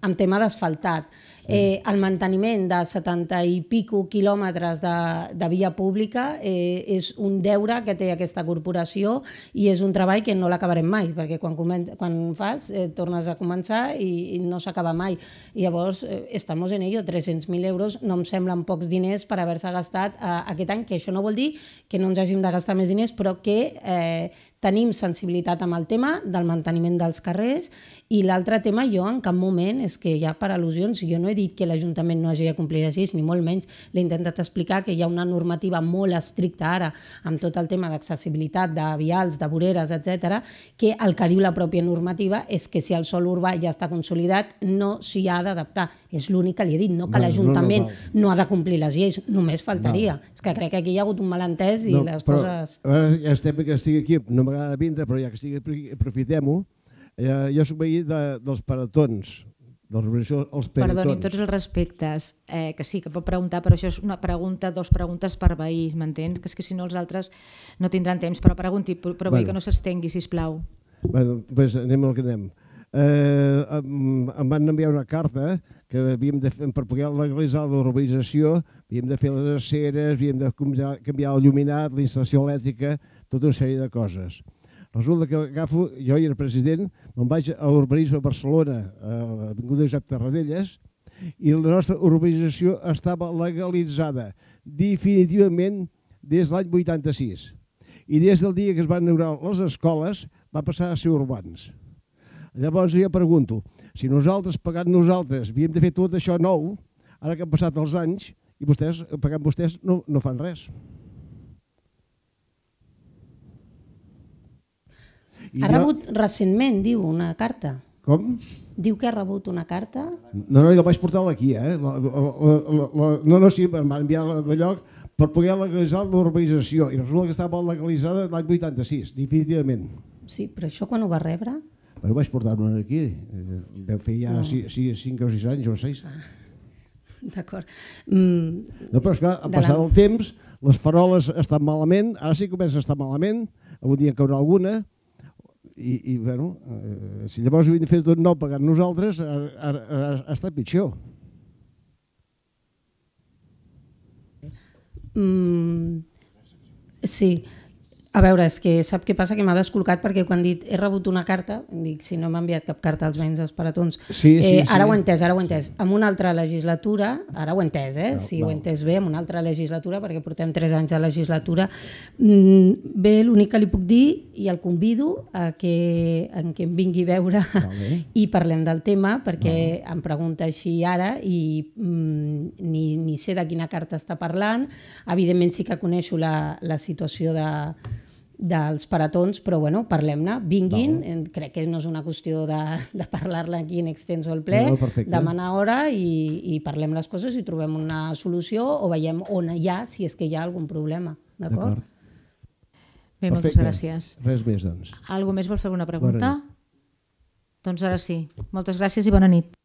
amb tema d'asfaltat. Eh, el manteniment de 70 i pico quilòmetres de, de via pública eh, és un deure que té aquesta corporació i és un treball que no l'acabarem mai, perquè quan, comen quan fas eh, tornes a començar i, i no s'acaba mai. I llavors, eh, estem en ello, 300.000 euros no em semblen pocs diners per haver-se gastat eh, aquest any, que això no vol dir que no ens hàgim de gastar més diners, però que eh, tenim sensibilitat amb el tema del manteniment dels carrers i l'altre tema jo en cap moment és que ja per al·lusions jo no he dit que l'Ajuntament no hagi de complir les lleis ni molt menys l'he intentat explicar que hi ha una normativa molt estricta ara amb tot el tema d'accessibilitat de vials, de voreres, etc, que el que diu la pròpia normativa és que si el sòl urbà ja està consolidat no s'hi ha d'adaptar és l'únic que li he dit, no que l'Ajuntament no, no, no, no ha de complir les lleis, només faltaria. No. És que crec que aquí hi ha hagut un malentès i no, les però, coses... Ja estem que estic aquí, no m'agrada vindre, però ja que estic aprofitem-ho. Eh, jo soc veí de, dels paratons, dels organització els peritons. Perdoni, tots els respectes, eh, que sí, que pot preguntar, però això és una pregunta, dos preguntes per veí, m'entens? Que és que si no els altres no tindran temps, però pregunti, però bueno. vull que no s'estengui, si plau. Bueno, doncs anem al que anem. Eh, em, em van enviar una carta que havíem de fer, per poder legalitzar l'urbanització, havíem de fer les aceres, havíem de canviar, canviar el lluminat, la instal·lació elèctrica, tota una sèrie de coses. Resulta que agafo, jo i el president, me'n vaig a l'urbanisme de Barcelona, a l'Avinguda Josep Tarradellas, i la nostra urbanització estava legalitzada definitivament des de l'any 86. I des del dia que es van inaugurar les escoles va passar a ser urbans. Llavors jo pregunto, si nosaltres, pagat nosaltres, havíem de fer tot això nou, ara que han passat els anys, i vostès, pagant vostès, no, no fan res. I ha jo... rebut recentment, diu, una carta. Com? Diu que ha rebut una carta. No, no, jo vaig portar aquí, eh? La, la, la, la, no, no, sí, em va enviar de lloc per poder legalitzar l'urbanització i resulta que estava legalitzada l'any 86, definitivament. Sí, però això quan ho va rebre? Però vaig portar nos aquí, veu fer ja 5 cinc o 6 anys o 6. Ah, d'acord. Mm, no, però esclar, que ha passat la... el temps, les faroles estan malament, ara sí que comença a estar malament, algun dia caurà alguna, i, i bueno, eh, si llavors ho hem fet d'un nou pagant nosaltres, ha estat pitjor. Mm, sí, a veure, és que sap què passa? Que m'ha descolcat perquè quan dit he rebut una carta, dic, si no m'ha enviat cap carta als veïns dels paratons, sí, sí, eh, ara sí. ho he entès, ara ho he entès. En una altra legislatura, ara ho he entès, eh? No, si no. ho he entès bé, en una altra legislatura, perquè portem tres anys de legislatura, mm, bé, l'únic que li puc dir, i el convido a que, a que em vingui a veure i parlem del tema, perquè no. em pregunta així ara i mm, ni, ni sé de quina carta està parlant. Evidentment sí que coneixo la, la situació de dels paratons, però bueno, parlem-ne, vinguin, no. crec que no és una qüestió de, de parlar-la aquí en extens o el ple, no, demanar hora i, i parlem les coses i trobem una solució o veiem on hi ha, si és que hi ha algun problema, d'acord? Bé, Perfecte. moltes gràcies. Res més, doncs. Algú més vol fer alguna pregunta? Doncs ara sí. Moltes gràcies i bona nit.